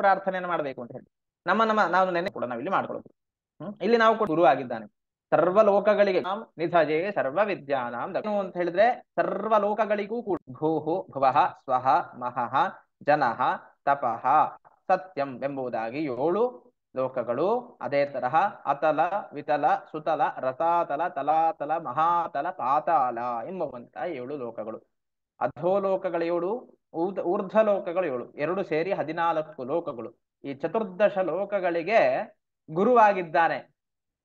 ಪ್ರಾರ್ಥನೆಯನ್ನು ಮಾಡಬೇಕು ಅಂತ ಹೇಳಿ ನಮ್ಮ ನಮ್ಮ ನಾವು ನೆನೆ ಕೂಡ ನಾವಿಲ್ಲಿ ಮಾಡ್ಕೊಳ್ಳೋದು ಹ್ಮ್ ಇಲ್ಲಿ ನಾವು ಕೂಡ ಗುರು ಆಗಿದ್ದಾನೆ ಸರ್ವ ಲೋಕಗಳಿಗೆ ನಿಧಜೆ ಸರ್ವ ವಿದ್ಯಾನಾಂ ಅಂತ ಹೇಳಿದ್ರೆ ಸರ್ವ ಲೋಕಗಳಿಗೂ ಕೂಡ ಭೂಹು ಭುವಃ ಸ್ವಹ ಮಹಃ ಜನಃ ತಪಃ ಸತ್ಯಂ ಎಂಬುದಾಗಿ ಏಳು ಲೋಕಗಳು ಅದೇ ತರಹ ಅತಲ ವಿತಲ ಸುತಲ ರಸಾತಲ ತಲಾತಲ ಮಹಾತಲ ಪಾತಾಲ ಎಂಬುವಂತಹ ಏಳು ಲೋಕಗಳು ಅಧೋಲೋಕಗಳ ಏಳು ಊರ್ಧ ಊರ್ಧ್ವ ಲೋಕಗಳು ಏಳು ಎರಡು ಸೇರಿ ಹದಿನಾಲ್ಕು ಲೋಕಗಳು ಈ ಚತುರ್ದಶ ಲೋಕಗಳಿಗೆ ಗುರುವಾಗಿದ್ದಾನೆ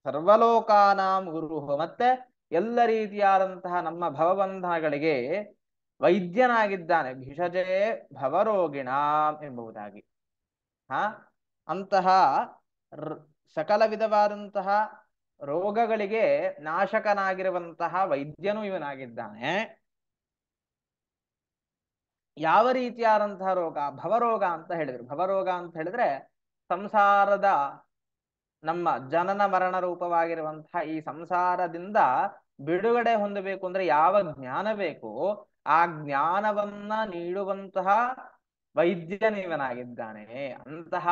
ಸರ್ವಲೋಕಾನಾಂ ಗುರು ಮತ್ತೆ ಎಲ್ಲ ರೀತಿಯಾದಂತಹ ನಮ್ಮ ಭವಬಂಧನಗಳಿಗೆ ವೈದ್ಯನಾಗಿದ್ದಾನೆ ಭಿಷಜೇ ಭವರೋಗಿಣಾಂ ಎಂಬುದಾಗಿ ಹಾ ಅಂತಹ ಸಕಲ ವಿಧವಾದಂತಹ ರೋಗಗಳಿಗೆ ನಾಶಕನಾಗಿರುವಂತಹ ವೈದ್ಯನು ಇವನಾಗಿದ್ದಾನೆ ಯಾವ ರೀತಿಯಾದಂತಹ ರೋಗ ಭವರೋಗ ಅಂತ ಹೇಳಿದ್ರು ಭವರೋಗ ಅಂತ ಹೇಳಿದ್ರೆ ಸಂಸಾರದ ನಮ್ಮ ಜನನ ಮರಣ ರೂಪವಾಗಿರುವಂತಹ ಈ ಸಂಸಾರದಿಂದ ಬಿಡುಗಡೆ ಹೊಂದಬೇಕು ಅಂದ್ರೆ ಯಾವ ಜ್ಞಾನ ಬೇಕು ಆ ಜ್ಞಾನವನ್ನ ನೀಡುವಂತಹ ವೈದ್ಯ ನೀವನಾಗಿದ್ದಾನೆ ಅಂತಹ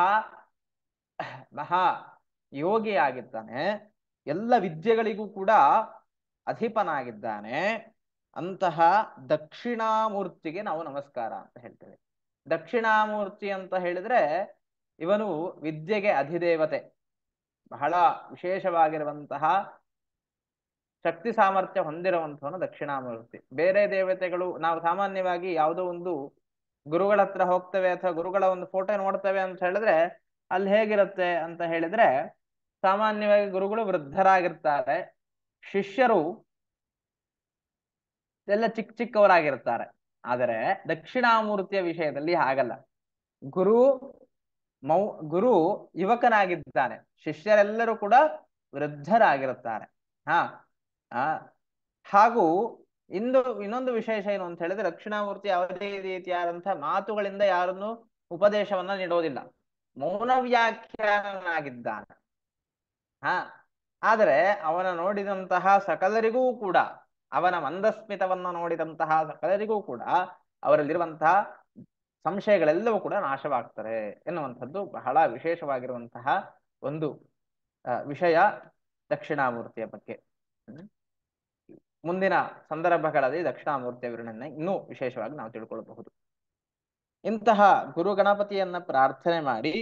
ಮಹಾ ಯೋಗಿಯಾಗಿದ್ದಾನೆ ಎಲ್ಲ ವಿದ್ಯೆಗಳಿಗೂ ಕೂಡ ಅಧಿಪನಾಗಿದ್ದಾನೆ ಅಂತಹ ದಕ್ಷಿಣಾಮೂರ್ತಿಗೆ ನಾವು ನಮಸ್ಕಾರ ಅಂತ ಹೇಳ್ತೇವೆ ದಕ್ಷಿಣಾಮೂರ್ತಿ ಅಂತ ಹೇಳಿದ್ರೆ ಇವನು ವಿದ್ಯೆಗೆ ಅಧಿದೇವತೆ ಬಹಳ ವಿಶೇಷವಾಗಿರುವಂತಹ ಶಕ್ತಿ ಸಾಮರ್ಥ್ಯ ಹೊಂದಿರುವಂಥವನು ದಕ್ಷಿಣಾಮೂರ್ತಿ ಬೇರೆ ದೇವತೆಗಳು ನಾವು ಸಾಮಾನ್ಯವಾಗಿ ಯಾವುದೋ ಒಂದು ಗುರುಗಳ ಹತ್ರ ಹೋಗ್ತೇವೆ ಅಥವಾ ಗುರುಗಳ ಒಂದು ಫೋಟೋ ನೋಡ್ತೇವೆ ಅಂತ ಹೇಳಿದ್ರೆ ಅಲ್ಲಿ ಹೇಗಿರುತ್ತೆ ಅಂತ ಹೇಳಿದ್ರೆ ಸಾಮಾನ್ಯವಾಗಿ ಗುರುಗಳು ವೃದ್ಧರಾಗಿರ್ತಾರೆ ಶಿಷ್ಯರು ಎಲ್ಲ ಚಿಕ್ಕ ಚಿಕ್ಕವರಾಗಿರ್ತಾರೆ ಆದರೆ ದಕ್ಷಿಣಾಮೂರ್ತಿಯ ವಿಷಯದಲ್ಲಿ ಹಾಗಲ್ಲ ಗುರು ಮೌ ಗುರು ಯುವಕನಾಗಿದ್ದಾನೆ ಶಿಷ್ಯರೆಲ್ಲರೂ ಕೂಡ ವೃದ್ಧರಾಗಿರುತ್ತಾರೆ ಹಾ ಹಾಗೂ ಇಂದು ಇನ್ನೊಂದು ವಿಶೇಷ ಏನು ಅಂತ ಹೇಳಿದ್ರೆ ದಕ್ಷಿಣಾಮೂರ್ತಿ ಯಾವುದೇ ರೀತಿಯಾದಂತಹ ಮಾತುಗಳಿಂದ ಯಾರನ್ನು ಉಪದೇಶವನ್ನ ನೀಡೋದಿಲ್ಲ ಮೌನ ವ್ಯಾಖ್ಯಾನನಾಗಿದ್ದಾನೆ ಹಾ ಆದರೆ ಅವನ ನೋಡಿದಂತಹ ಸಕಲರಿಗೂ ಕೂಡ ಅವನ ಮಂದಸ್ಮಿತವನ್ನು ನೋಡಿದಂತಹ ಸಕಲರಿಗೂ ಕೂಡ ಅವರಲ್ಲಿರುವಂತಹ ಸಂಶಯಗಳೆಲ್ಲವೂ ಕೂಡ ನಾಶವಾಗ್ತಾರೆ ಎನ್ನುವಂಥದ್ದು ಬಹಳ ವಿಶೇಷವಾಗಿರುವಂತಹ ಒಂದು ವಿಷಯ ದಕ್ಷಿಣಾಮೂರ್ತಿಯ ಬಗ್ಗೆ ಮುಂದಿನ ಸಂದರ್ಭಗಳಲ್ಲಿ ದಕ್ಷಿಣಾಮೂರ್ತಿಯ ವಿವರಣೆಯನ್ನು ಇನ್ನೂ ವಿಶೇಷವಾಗಿ ನಾವು ತಿಳ್ಕೊಳ್ಬಹುದು ಇಂತಹ ಗುರು ಗಣಪತಿಯನ್ನ ಪ್ರಾರ್ಥನೆ ಮಾಡಿ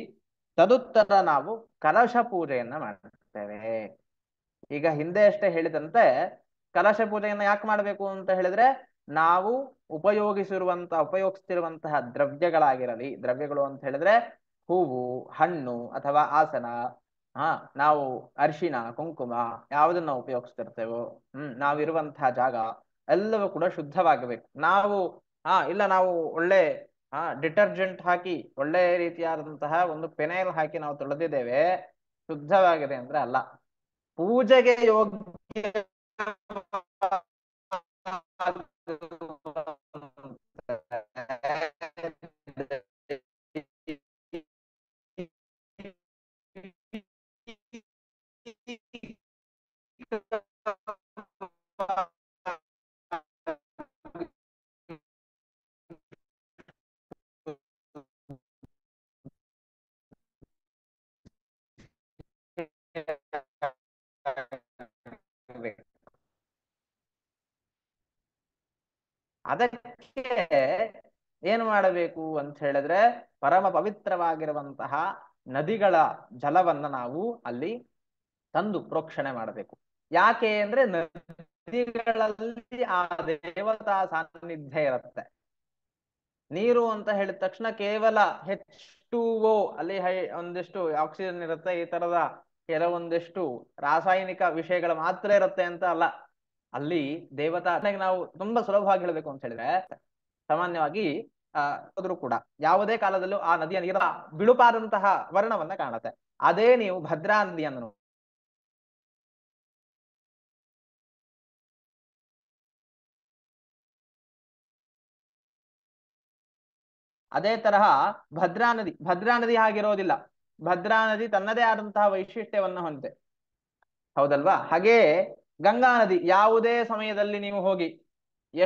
ತದುತ್ತರ ನಾವು ಕಲಶ ಪೂಜೆಯನ್ನ ಮಾಡ್ತೇವೆ ಈಗ ಹಿಂದೆ ಅಷ್ಟೇ ಹೇಳಿದಂತೆ ಕಲಶ ಪೂಜೆಯನ್ನ ಯಾಕೆ ಮಾಡಬೇಕು ಅಂತ ಹೇಳಿದ್ರೆ ನಾವು ಉಪಯೋಗಿಸಿರುವಂತಹ ಉಪಯೋಗಿಸ್ತಿರುವಂತಹ ದ್ರವ್ಯಗಳಾಗಿರಲಿ ದ್ರವ್ಯಗಳು ಅಂತ ಹೇಳಿದ್ರೆ ಹೂವು ಹಣ್ಣು ಅಥವಾ ಆಸನ ಹಾ ನಾವು ಅರಿಶಿನ ಕುಂಕುಮ ಯಾವುದನ್ನ ಉಪಯೋಗಿಸ್ತಿರ್ತೇವೋ ಹ್ಮ್ ನಾವಿರುವಂತಹ ಜಾಗ ಎಲ್ಲವೂ ಕೂಡ ಶುದ್ಧವಾಗಬೇಕು ನಾವು ಹಾ ಇಲ್ಲ ನಾವು ಒಳ್ಳೆ ಹಾ ಡಿಟರ್ಜೆಂಟ್ ಹಾಕಿ ಒಳ್ಳೆ ರೀತಿಯಾದಂತಹ ಒಂದು ಪೆನೈಲ್ ಹಾಕಿ ನಾವು ತೊಳೆದಿದ್ದೇವೆ ಶುದ್ಧವಾಗಿದೆ ಅಂದ್ರೆ ಅಲ್ಲ ಪೂಜೆಗೆ ಯೋಗ್ಯ ครับ ಮಾಡಬೇಕು ಅಂತ ಹೇಳಿದ್ರೆ ಪರಮ ಪವಿತ್ರವಾಗಿರುವಂತಹ ನದಿಗಳ ಜಲವನ್ನ ನಾವು ಅಲ್ಲಿ ತಂದು ಪ್ರೋಕ್ಷಣೆ ಮಾಡಬೇಕು ಯಾಕೆ ಅಂದ್ರೆ ನದಿಗಳಲ್ಲಿ ಆ ದೇವತಾ ಸಾನ್ನಿಧ್ಯ ಇರುತ್ತೆ ನೀರು ಅಂತ ಹೇಳಿದ ತಕ್ಷಣ ಕೇವಲ ಹೆಚ್ ಟು ಓ ಅಲ್ಲಿ ಒಂದಿಷ್ಟು ಆಕ್ಸಿಜನ್ ಇರುತ್ತೆ ಈ ತರದ ಕೆಲವೊಂದಿಷ್ಟು ರಾಸಾಯನಿಕ ವಿಷಯಗಳು ಮಾತ್ರ ಇರುತ್ತೆ ಅಂತ ಅಲ್ಲ ಅಲ್ಲಿ ದೇವತಾ ನಾವು ತುಂಬಾ ಸುಲಭವಾಗಿ ಹೇಳಬೇಕು ಅಂತ ಹೇಳಿದ್ರೆ ಸಾಮಾನ್ಯವಾಗಿ ಆದರೂ ಕೂಡ ಯಾವುದೇ ಕಾಲದಲ್ಲೂ ಆ ನದಿಯ ನೀರ ಬಿಳುಪಾದಂತಹ ವರ್ಣವನ್ನ ಕಾಣತ್ತೆ ಅದೇ ನೀವು ಭದ್ರಾ ನದಿಯನ್ನು ಅದೇ ತರಹ ಭದ್ರಾ ನದಿ ಭದ್ರಾ ನದಿ ಆಗಿರೋದಿಲ್ಲ ಭದ್ರಾ ನದಿ ತನ್ನದೇ ಆದಂತಹ ವೈಶಿಷ್ಟ್ಯವನ್ನ ಹೊಂದಿದೆ ಹೌದಲ್ವಾ ಹಾಗೆಯೇ ಗಂಗಾ ನದಿ ಯಾವುದೇ ಸಮಯದಲ್ಲಿ ನೀವು ಹೋಗಿ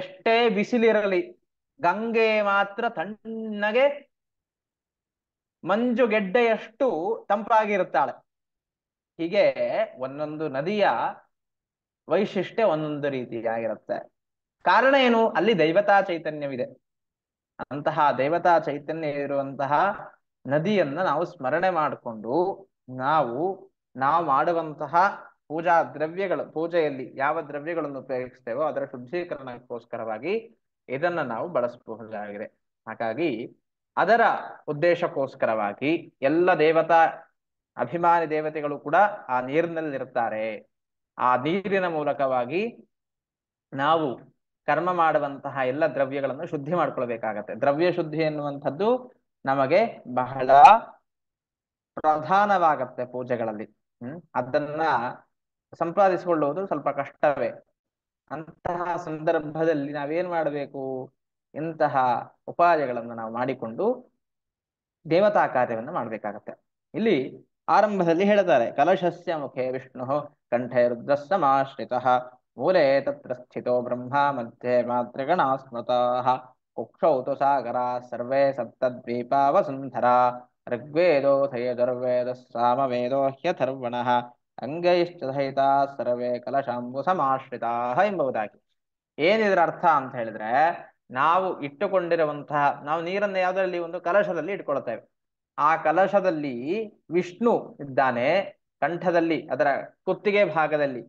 ಎಷ್ಟೇ ಬಿಸಿಲಿರಲಿ ಗಂಗೆ ಮಾತ್ರ ತಣ್ಣಗೆ ಮಂಜುಗೆಡ್ಡೆಯಷ್ಟು ತಂಪಾಗಿರುತ್ತಾಳೆ ಹೀಗೆ ಒಂದೊಂದು ನದಿಯ ವೈಶಿಷ್ಟ್ಯ ಒಂದೊಂದು ರೀತಿಯಾಗಿರುತ್ತೆ ಕಾರಣ ಏನು ಅಲ್ಲಿ ದೈವತಾ ಚೈತನ್ಯವಿದೆ ಅಂತಹ ದೈವತಾ ಚೈತನ್ಯ ಇರುವಂತಹ ನದಿಯನ್ನ ನಾವು ಸ್ಮರಣೆ ಮಾಡಿಕೊಂಡು ನಾವು ನಾವು ಮಾಡುವಂತಹ ಪೂಜಾ ದ್ರವ್ಯಗಳು ಪೂಜೆಯಲ್ಲಿ ಯಾವ ದ್ರವ್ಯಗಳನ್ನು ಉಪಯೋಗಿಸ್ತೇವೋ ಅದರ ಶುದ್ಧೀಕರಣಕ್ಕೋಸ್ಕರವಾಗಿ ಇದನ್ನ ನಾವು ಬಳಸಬಹುದಾಗಿದೆ ಹಾಗಾಗಿ ಅದರ ಉದ್ದೇಶಕ್ಕೋಸ್ಕರವಾಗಿ ಎಲ್ಲ ದೇವತಾ ಅಭಿಮಾನಿ ದೇವತೆಗಳು ಕೂಡ ಆ ನೀರಿನಲ್ಲಿರ್ತಾರೆ ಆ ನೀರಿನ ಮೂಲಕವಾಗಿ ನಾವು ಕರ್ಮ ಮಾಡುವಂತಹ ಎಲ್ಲ ದ್ರವ್ಯಗಳನ್ನು ಶುದ್ಧಿ ಮಾಡ್ಕೊಳ್ಬೇಕಾಗತ್ತೆ ದ್ರವ್ಯ ಶುದ್ಧಿ ಎನ್ನುವಂಥದ್ದು ನಮಗೆ ಬಹಳ ಪ್ರಧಾನವಾಗತ್ತೆ ಪೂಜೆಗಳಲ್ಲಿ ಹ್ಮ್ ಅದನ್ನ ಸಂಪಾದಿಸಿಕೊಳ್ಳುವುದು ಸ್ವಲ್ಪ ಕಷ್ಟವೇ ಅಂತಹ ಸಂದರ್ಭದಲ್ಲಿ ನಾವೇನ್ ಮಾಡಬೇಕು ಇಂತಹ ಉಪಾಯಗಳನ್ನು ನಾವು ಮಾಡಿಕೊಂಡು ದೇವತಾ ಕಾರ್ಯವನ್ನು ಮಾಡಬೇಕಾಗತ್ತೆ ಇಲ್ಲಿ ಆರಂಭದಲ್ಲಿ ಹೇಳ್ತಾರೆ ಕಲಶಸ್ಯ ಮುಖೇ ವಿಷ್ಣು ಕಂಠೆ ಸಮಾಶ್ರಿತ ಮೂಲೆ ತತ್ರ ಸ್ಥಿತೋ ಬ್ರಹ್ಮ ಮಧ್ಯೆ ಮಾತೃಗಣ ಸ್ಮೃತಃ ಕುಕ್ಷೌತು ಸಾಗರ ಸರ್ವೇ ಸಪ್ತದ್ವೀಪ ವಸುಂಧರ ಋಗ್ವೇದೋಥಯದುರ್ವೇದ ಸಾಮವೇದೋ ಹ್ಯಥರ್ವಣ ಅಂಗೈಶ್ಚದಹಿತಾ ಸರ್ವೇ ಕಲಶಾಂಬು ಸಮಾಶ್ರಿತಾ ಎಂಬುದಾಗಿ ಏನಿದ್ರ ಅರ್ಥ ಅಂತ ಹೇಳಿದ್ರೆ ನಾವು ಇಟ್ಟುಕೊಂಡಿರುವಂತಹ ನಾವು ನೀರನ್ನು ಯಾವುದರಲ್ಲಿ ಒಂದು ಕಲಶದಲ್ಲಿ ಇಟ್ಕೊಳ್ತೇವೆ ಆ ಕಲಶದಲ್ಲಿ ವಿಷ್ಣು ಇದ್ದಾನೆ ಕಂಠದಲ್ಲಿ ಅದರ ಕುತ್ತಿಗೆ ಭಾಗದಲ್ಲಿ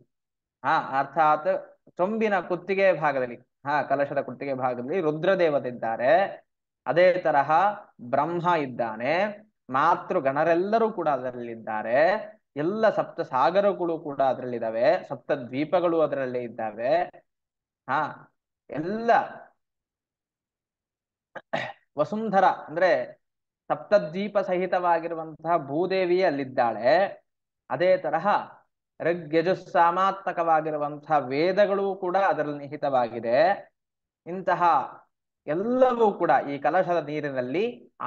ಹಾ ಅರ್ಥಾತ್ ಚೊಂಬಿನ ಕುತ್ತಿಗೆ ಭಾಗದಲ್ಲಿ ಹಾ ಕಲಶದ ಕುತ್ತಿಗೆ ಭಾಗದಲ್ಲಿ ಇದ್ದಾರೆ ಅದೇ ತರಹ ಬ್ರಹ್ಮ ಇದ್ದಾನೆ ಮಾತೃ ಗಣರೆಲ್ಲರೂ ಕೂಡ ಅದರಲ್ಲಿದ್ದಾರೆ ಎಲ್ಲ ಸಪ್ತ ಸಾಗರಗಳು ಕೂಡ ಅದರಲ್ಲಿದ್ದಾವೆ ಸಪ್ತ ದ್ವೀಪಗಳು ಅದರಲ್ಲಿ ಇದ್ದಾವೆ ಹಾ ಎಲ್ಲ ವಸುಂಧರ ಅಂದ್ರೆ ಸಪ್ತದ್ವೀಪ ಸಹಿತವಾಗಿರುವಂತಹ ಭೂದೇವಿ ಅಲ್ಲಿದ್ದಾಳೆ ಅದೇ ತರಹ ಋಗ್ಯಜುಸ್ಸಾಮಾತ್ಮಕವಾಗಿರುವಂತಹ ವೇದಗಳು ಕೂಡ ಅದರಲ್ಲಿ ನಿಹಿತವಾಗಿದೆ ಇಂತಹ ಎಲ್ಲವೂ ಕೂಡ ಈ ಕಲಶದ ನೀರಿನಲ್ಲಿ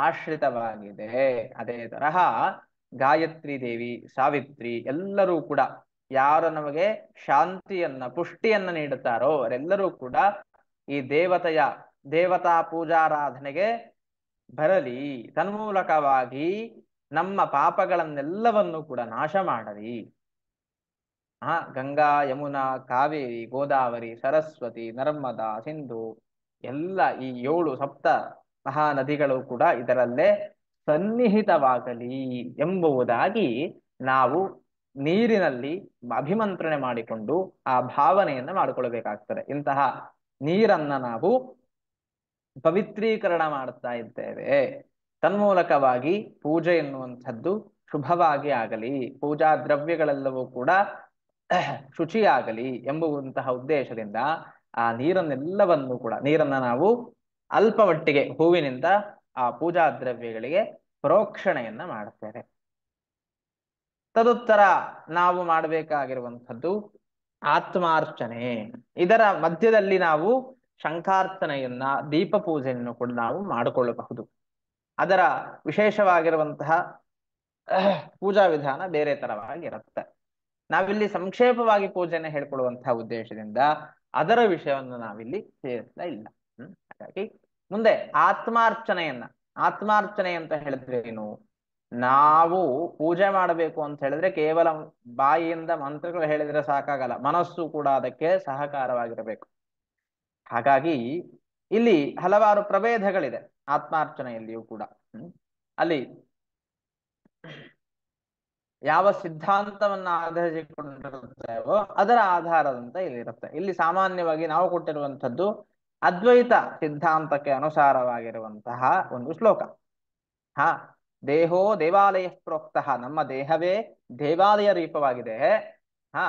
ಆಶ್ರಿತವಾಗಿದೆ ಅದೇ ತರಹ ಗಾಯತ್ರಿ ದೇವಿ ಸಾವಿತ್ರಿ ಎಲ್ಲರೂ ಕೂಡ ಯಾರು ನಮಗೆ ಶಾಂತಿಯನ್ನ ಪುಷ್ಟಿಯನ್ನ ನೀಡುತ್ತಾರೋ ಅವರೆಲ್ಲರೂ ಕೂಡ ಈ ದೇವತೆಯ ದೇವತಾ ಪೂಜಾರಾಧನೆಗೆ ಬರಲಿ ತನ್ಮೂಲಕವಾಗಿ ನಮ್ಮ ಪಾಪಗಳನ್ನೆಲ್ಲವನ್ನು ಕೂಡ ನಾಶ ಮಾಡಲಿ ಆ ಗಂಗಾ ಯಮುನಾ ಕಾವೇರಿ ಗೋದಾವರಿ ಸರಸ್ವತಿ ನರ್ಮದಾ ಸಿಂಧು ಎಲ್ಲ ಈ ಏಳು ಸಪ್ತ ಮಹಾ ನದಿಗಳು ಕೂಡ ಇದರಲ್ಲೇ ಸನ್ನಿಹಿತವಾಗಲಿ ಎಂಬುವುದಾಗಿ ನಾವು ನೀರಿನಲ್ಲಿ ಅಭಿಮಂತ್ರಣೆ ಮಾಡಿಕೊಂಡು ಆ ಭಾವನೆಯನ್ನ ಮಾಡಿಕೊಳ್ಬೇಕಾಗ್ತದೆ ಇಂತಹ ನೀರನ್ನ ನಾವು ಪವಿತ್ರೀಕರಣ ಮಾಡ್ತಾ ಇದ್ದೇವೆ ತನ್ಮೂಲಕವಾಗಿ ಪೂಜೆ ಎನ್ನುವಂಥದ್ದು ಶುಭವಾಗಿ ಆಗಲಿ ಪೂಜಾ ದ್ರವ್ಯಗಳೆಲ್ಲವೂ ಕೂಡ ಶುಚಿಯಾಗಲಿ ಎಂಬುವಂತಹ ಉದ್ದೇಶದಿಂದ ಆ ನೀರನ್ನೆಲ್ಲವನ್ನು ಕೂಡ ನೀರನ್ನ ನಾವು ಅಲ್ಪ ಮಟ್ಟಿಗೆ ಹೂವಿನಿಂದ ಆ ಪೂಜಾ ದ್ರವ್ಯಗಳಿಗೆ ಪ್ರೋಕ್ಷಣೆಯನ್ನ ಮಾಡ್ತೇವೆ ತದುತ್ತರ ನಾವು ಮಾಡಬೇಕಾಗಿರುವಂಥದ್ದು ಆತ್ಮಾರ್ಚನೆ ಇದರ ಮಧ್ಯದಲ್ಲಿ ನಾವು ಶಂಖಾರ್ಚನೆಯನ್ನ ದೀಪ ಪೂಜೆಯನ್ನು ಕೂಡ ನಾವು ಮಾಡಿಕೊಳ್ಳಬಹುದು ಅದರ ವಿಶೇಷವಾಗಿರುವಂತಹ ಪೂಜಾ ವಿಧಾನ ಬೇರೆ ತರವಾಗಿರುತ್ತೆ ನಾವಿಲ್ಲಿ ಸಂಕ್ಷೇಪವಾಗಿ ಪೂಜೆಯನ್ನು ಹೇಳ್ಕೊಳ್ಳುವಂತಹ ಉದ್ದೇಶದಿಂದ ಅದರ ವಿಷಯವನ್ನು ನಾವಿಲ್ಲಿ ಸೇರಿಸ್ತಾ ಇಲ್ಲ ಹ್ಮ್ ಹಾಗಾಗಿ ಮುಂದೆ ಆತ್ಮಾರ್ಚನೆಯನ್ನ ಆತ್ಮಾರ್ಚನೆ ಅಂತ ಹೇಳಿದ್ರೆ ಏನು ನಾವು ಪೂಜೆ ಮಾಡಬೇಕು ಅಂತ ಹೇಳಿದ್ರೆ ಕೇವಲ ಬಾಯಿಯಿಂದ ಮಂತ್ರಗಳು ಹೇಳಿದ್ರೆ ಸಾಕಾಗಲ್ಲ ಮನಸ್ಸು ಕೂಡ ಅದಕ್ಕೆ ಸಹಕಾರವಾಗಿರಬೇಕು ಹಾಗಾಗಿ ಇಲ್ಲಿ ಹಲವಾರು ಪ್ರಭೇದಗಳಿದೆ ಆತ್ಮಾರ್ಚನೆಯಲ್ಲಿಯೂ ಕೂಡ ಅಲ್ಲಿ ಯಾವ ಸಿದ್ಧಾಂತವನ್ನ ಆಧರಿಸಿಕೊಂಡಿರುತ್ತೇವೋ ಅದರ ಆಧಾರದಂತ ಇಲ್ಲಿರುತ್ತೆ ಇಲ್ಲಿ ಸಾಮಾನ್ಯವಾಗಿ ನಾವು ಕೊಟ್ಟಿರುವಂಥದ್ದು ಅದ್ವೈತ ಸಿದ್ಧಾಂತಕ್ಕೆ ಅನುಸಾರವಾಗಿರುವಂತಹ ಒಂದು ಶ್ಲೋಕ ಹ ದೇಹೋ ದೇವಾಲಯ ಪ್ರೋಕ್ತ ನಮ್ಮ ದೇಹವೇ ದೇವಾಲಯ ರೂಪವಾಗಿದೆ ಹ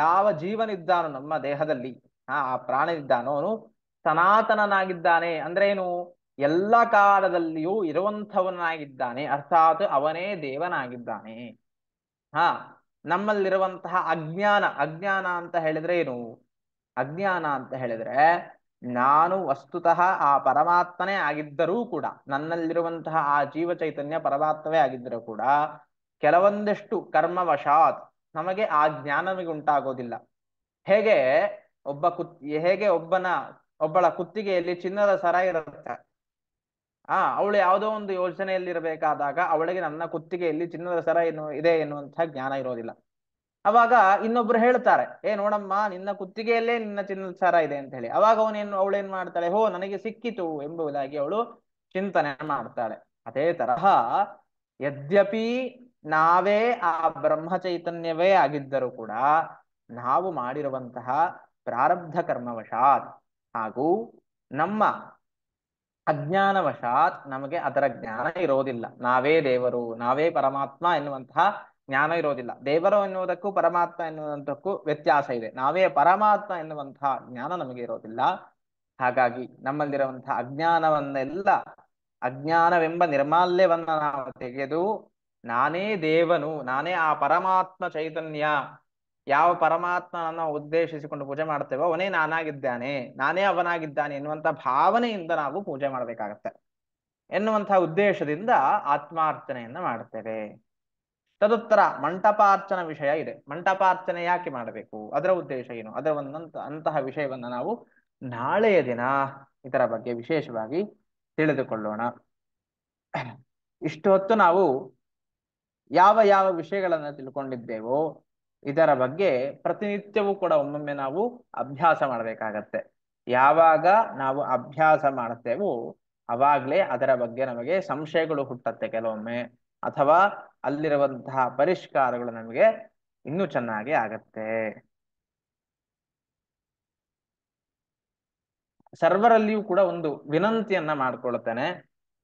ಯಾವ ಜೀವನಿದ್ದಾನೋ ನಮ್ಮ ದೇಹದಲ್ಲಿ ಹಾ ಆ ಪ್ರಾಣನಿದ್ದಾನೋ ಅವನು ಸನಾತನನಾಗಿದ್ದಾನೆ ಅಂದ್ರೆ ಏನು ಎಲ್ಲ ಕಾಲದಲ್ಲಿಯೂ ಇರುವಂಥವನಾಗಿದ್ದಾನೆ ಅರ್ಥಾತ್ ಅವನೇ ದೇವನಾಗಿದ್ದಾನೆ ಹಾ ನಮ್ಮಲ್ಲಿರುವಂತಹ ಅಜ್ಞಾನ ಅಜ್ಞಾನ ಅಂತ ಹೇಳಿದ್ರೆ ಏನು ಅಜ್ಞಾನ ಅಂತ ಹೇಳಿದ್ರೆ ನಾನು ವಸ್ತುತಃ ಆ ಪರಮಾತ್ಮನೇ ಆಗಿದ್ದರೂ ಕೂಡ ನನ್ನಲ್ಲಿರುವಂತಹ ಆ ಜೀವ ಚೈತನ್ಯ ಪರಮಾತ್ಮವೇ ಆಗಿದ್ದರೂ ಕೂಡ ಕೆಲವೊಂದಷ್ಟು ಕರ್ಮವಶಾತ್ ನಮಗೆ ಆ ಉಂಟಾಗೋದಿಲ್ಲ ಹೇಗೆ ಒಬ್ಬ ಕುತ್ ಹೇಗೆ ಒಬ್ಬನ ಒಬ್ಬಳ ಕುತ್ತಿಗೆಯಲ್ಲಿ ಚಿನ್ನದ ಸರ ಇರುತ್ತೆ ಆ ಅವಳು ಯಾವುದೋ ಒಂದು ಯೋಚನೆಯಲ್ಲಿರಬೇಕಾದಾಗ ಅವಳಿಗೆ ನನ್ನ ಕುತ್ತಿಗೆಯಲ್ಲಿ ಚಿನ್ನದ ಸರ ಏನು ಇದೆ ಎನ್ನುವಂತಹ ಜ್ಞಾನ ಇರೋದಿಲ್ಲ ಅವಾಗ ಇನ್ನೊಬ್ರು ಹೇಳ್ತಾರೆ ಏ ನೋಡಮ್ಮ ನಿನ್ನ ಕುತ್ತಿಗೆಯಲ್ಲೇ ನಿನ್ನ ಚಿನ್ನದ ಇದೆ ಅಂತ ಹೇಳಿ ಅವಾಗ ಅವನೇನು ಅವಳೇನ್ ಮಾಡ್ತಾಳೆ ಹೋ ನನಗೆ ಸಿಕ್ಕಿತು ಎಂಬುದಾಗಿ ಅವಳು ಚಿಂತನೆ ಮಾಡ್ತಾಳೆ ಅದೇ ತರಹ ಯದ್ಯಪಿ ನಾವೇ ಆ ಬ್ರಹ್ಮ ಚೈತನ್ಯವೇ ಆಗಿದ್ದರೂ ಕೂಡ ನಾವು ಮಾಡಿರುವಂತಹ ಪ್ರಾರಬ್ಧ ಕರ್ಮವಶಾತ್ ಹಾಗೂ ನಮ್ಮ ಅಜ್ಞಾನವಶಾತ್ ನಮಗೆ ಅದರ ಜ್ಞಾನ ಇರೋದಿಲ್ಲ ನಾವೇ ದೇವರು ನಾವೇ ಪರಮಾತ್ಮ ಎನ್ನುವಂತಹ ಜ್ಞಾನ ಇರೋದಿಲ್ಲ ದೇವರು ಎನ್ನುವುದಕ್ಕೂ ಪರಮಾತ್ಮ ಎನ್ನುವುದಕ್ಕೂ ವ್ಯತ್ಯಾಸ ಇದೆ ನಾವೇ ಪರಮಾತ್ಮ ಎನ್ನುವಂತಹ ಜ್ಞಾನ ನಮಗೆ ಇರೋದಿಲ್ಲ ಹಾಗಾಗಿ ನಮ್ಮಲ್ಲಿರುವಂತಹ ಅಜ್ಞಾನವನ್ನೆಲ್ಲ ಅಜ್ಞಾನವೆಂಬ ನಿರ್ಮಾಲ್ಯವನ್ನ ನಾವು ತೆಗೆದು ನಾನೇ ದೇವನು ನಾನೇ ಆ ಪರಮಾತ್ಮ ಚೈತನ್ಯ ಯಾವ ಪರಮಾತ್ಮ ಉದ್ದೇಶಿಸಿಕೊಂಡು ಪೂಜೆ ಮಾಡ್ತೇವೋ ಅವನೇ ನಾನಾಗಿದ್ದಾನೆ ನಾನೇ ಅವನಾಗಿದ್ದಾನೆ ಎನ್ನುವಂಥ ಭಾವನೆಯಿಂದ ನಾವು ಪೂಜೆ ಮಾಡಬೇಕಾಗತ್ತೆ ಎನ್ನುವಂತಹ ಉದ್ದೇಶದಿಂದ ಆತ್ಮಾರ್ಚನೆಯನ್ನ ಮಾಡ್ತೇವೆ ತದುತ್ತರ ಮಂಟಪಾರ್ಚನ ವಿಷಯ ಇದೆ ಮಂಟಪಾರ್ಚನೆ ಯಾಕೆ ಮಾಡಬೇಕು ಅದರ ಉದ್ದೇಶ ಏನು ಅದರ ಒಂದಂತ ಅಂತಹ ವಿಷಯವನ್ನು ನಾವು ನಾಳೆಯ ದಿನ ಇದರ ಬಗ್ಗೆ ವಿಶೇಷವಾಗಿ ತಿಳಿದುಕೊಳ್ಳೋಣ ಇಷ್ಟು ಹೊತ್ತು ನಾವು ಯಾವ ಯಾವ ವಿಷಯಗಳನ್ನು ತಿಳ್ಕೊಂಡಿದ್ದೇವೋ ಇದರ ಬಗ್ಗೆ ಪ್ರತಿನಿತ್ಯವೂ ಕೂಡ ಒಮ್ಮೊಮ್ಮೆ ನಾವು ಅಭ್ಯಾಸ ಮಾಡಬೇಕಾಗತ್ತೆ ಯಾವಾಗ ನಾವು ಅಭ್ಯಾಸ ಮಾಡುತ್ತೇವೋ ಅವಾಗ್ಲೇ ಅದರ ಬಗ್ಗೆ ನಮಗೆ ಸಂಶಯಗಳು ಹುಟ್ಟತ್ತೆ ಕೆಲವೊಮ್ಮೆ ಅಥವಾ ಅಲ್ಲಿರುವಂತಹ ಪರಿಷ್ಕಾರಗಳು ನಮಗೆ ಇನ್ನೂ ಚೆನ್ನಾಗಿ ಆಗತ್ತೆ ಸರ್ವರಲ್ಲಿಯೂ ಕೂಡ ಒಂದು ವಿನಂತಿಯನ್ನ ಮಾಡ್ಕೊಳ್ತೇನೆ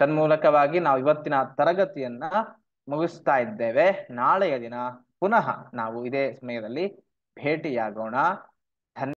ತನ್ಮೂಲಕವಾಗಿ ನಾವು ಇವತ್ತಿನ ತರಗತಿಯನ್ನ ಮುಗಿಸ್ತಾ ಇದ್ದೇವೆ ನಾಳೆಯ ದಿನ ಪುನಃ ನಾವು ಇದೇ ಸಮಯದಲ್ಲಿ ಭೇಟಿಯಾಗೋಣ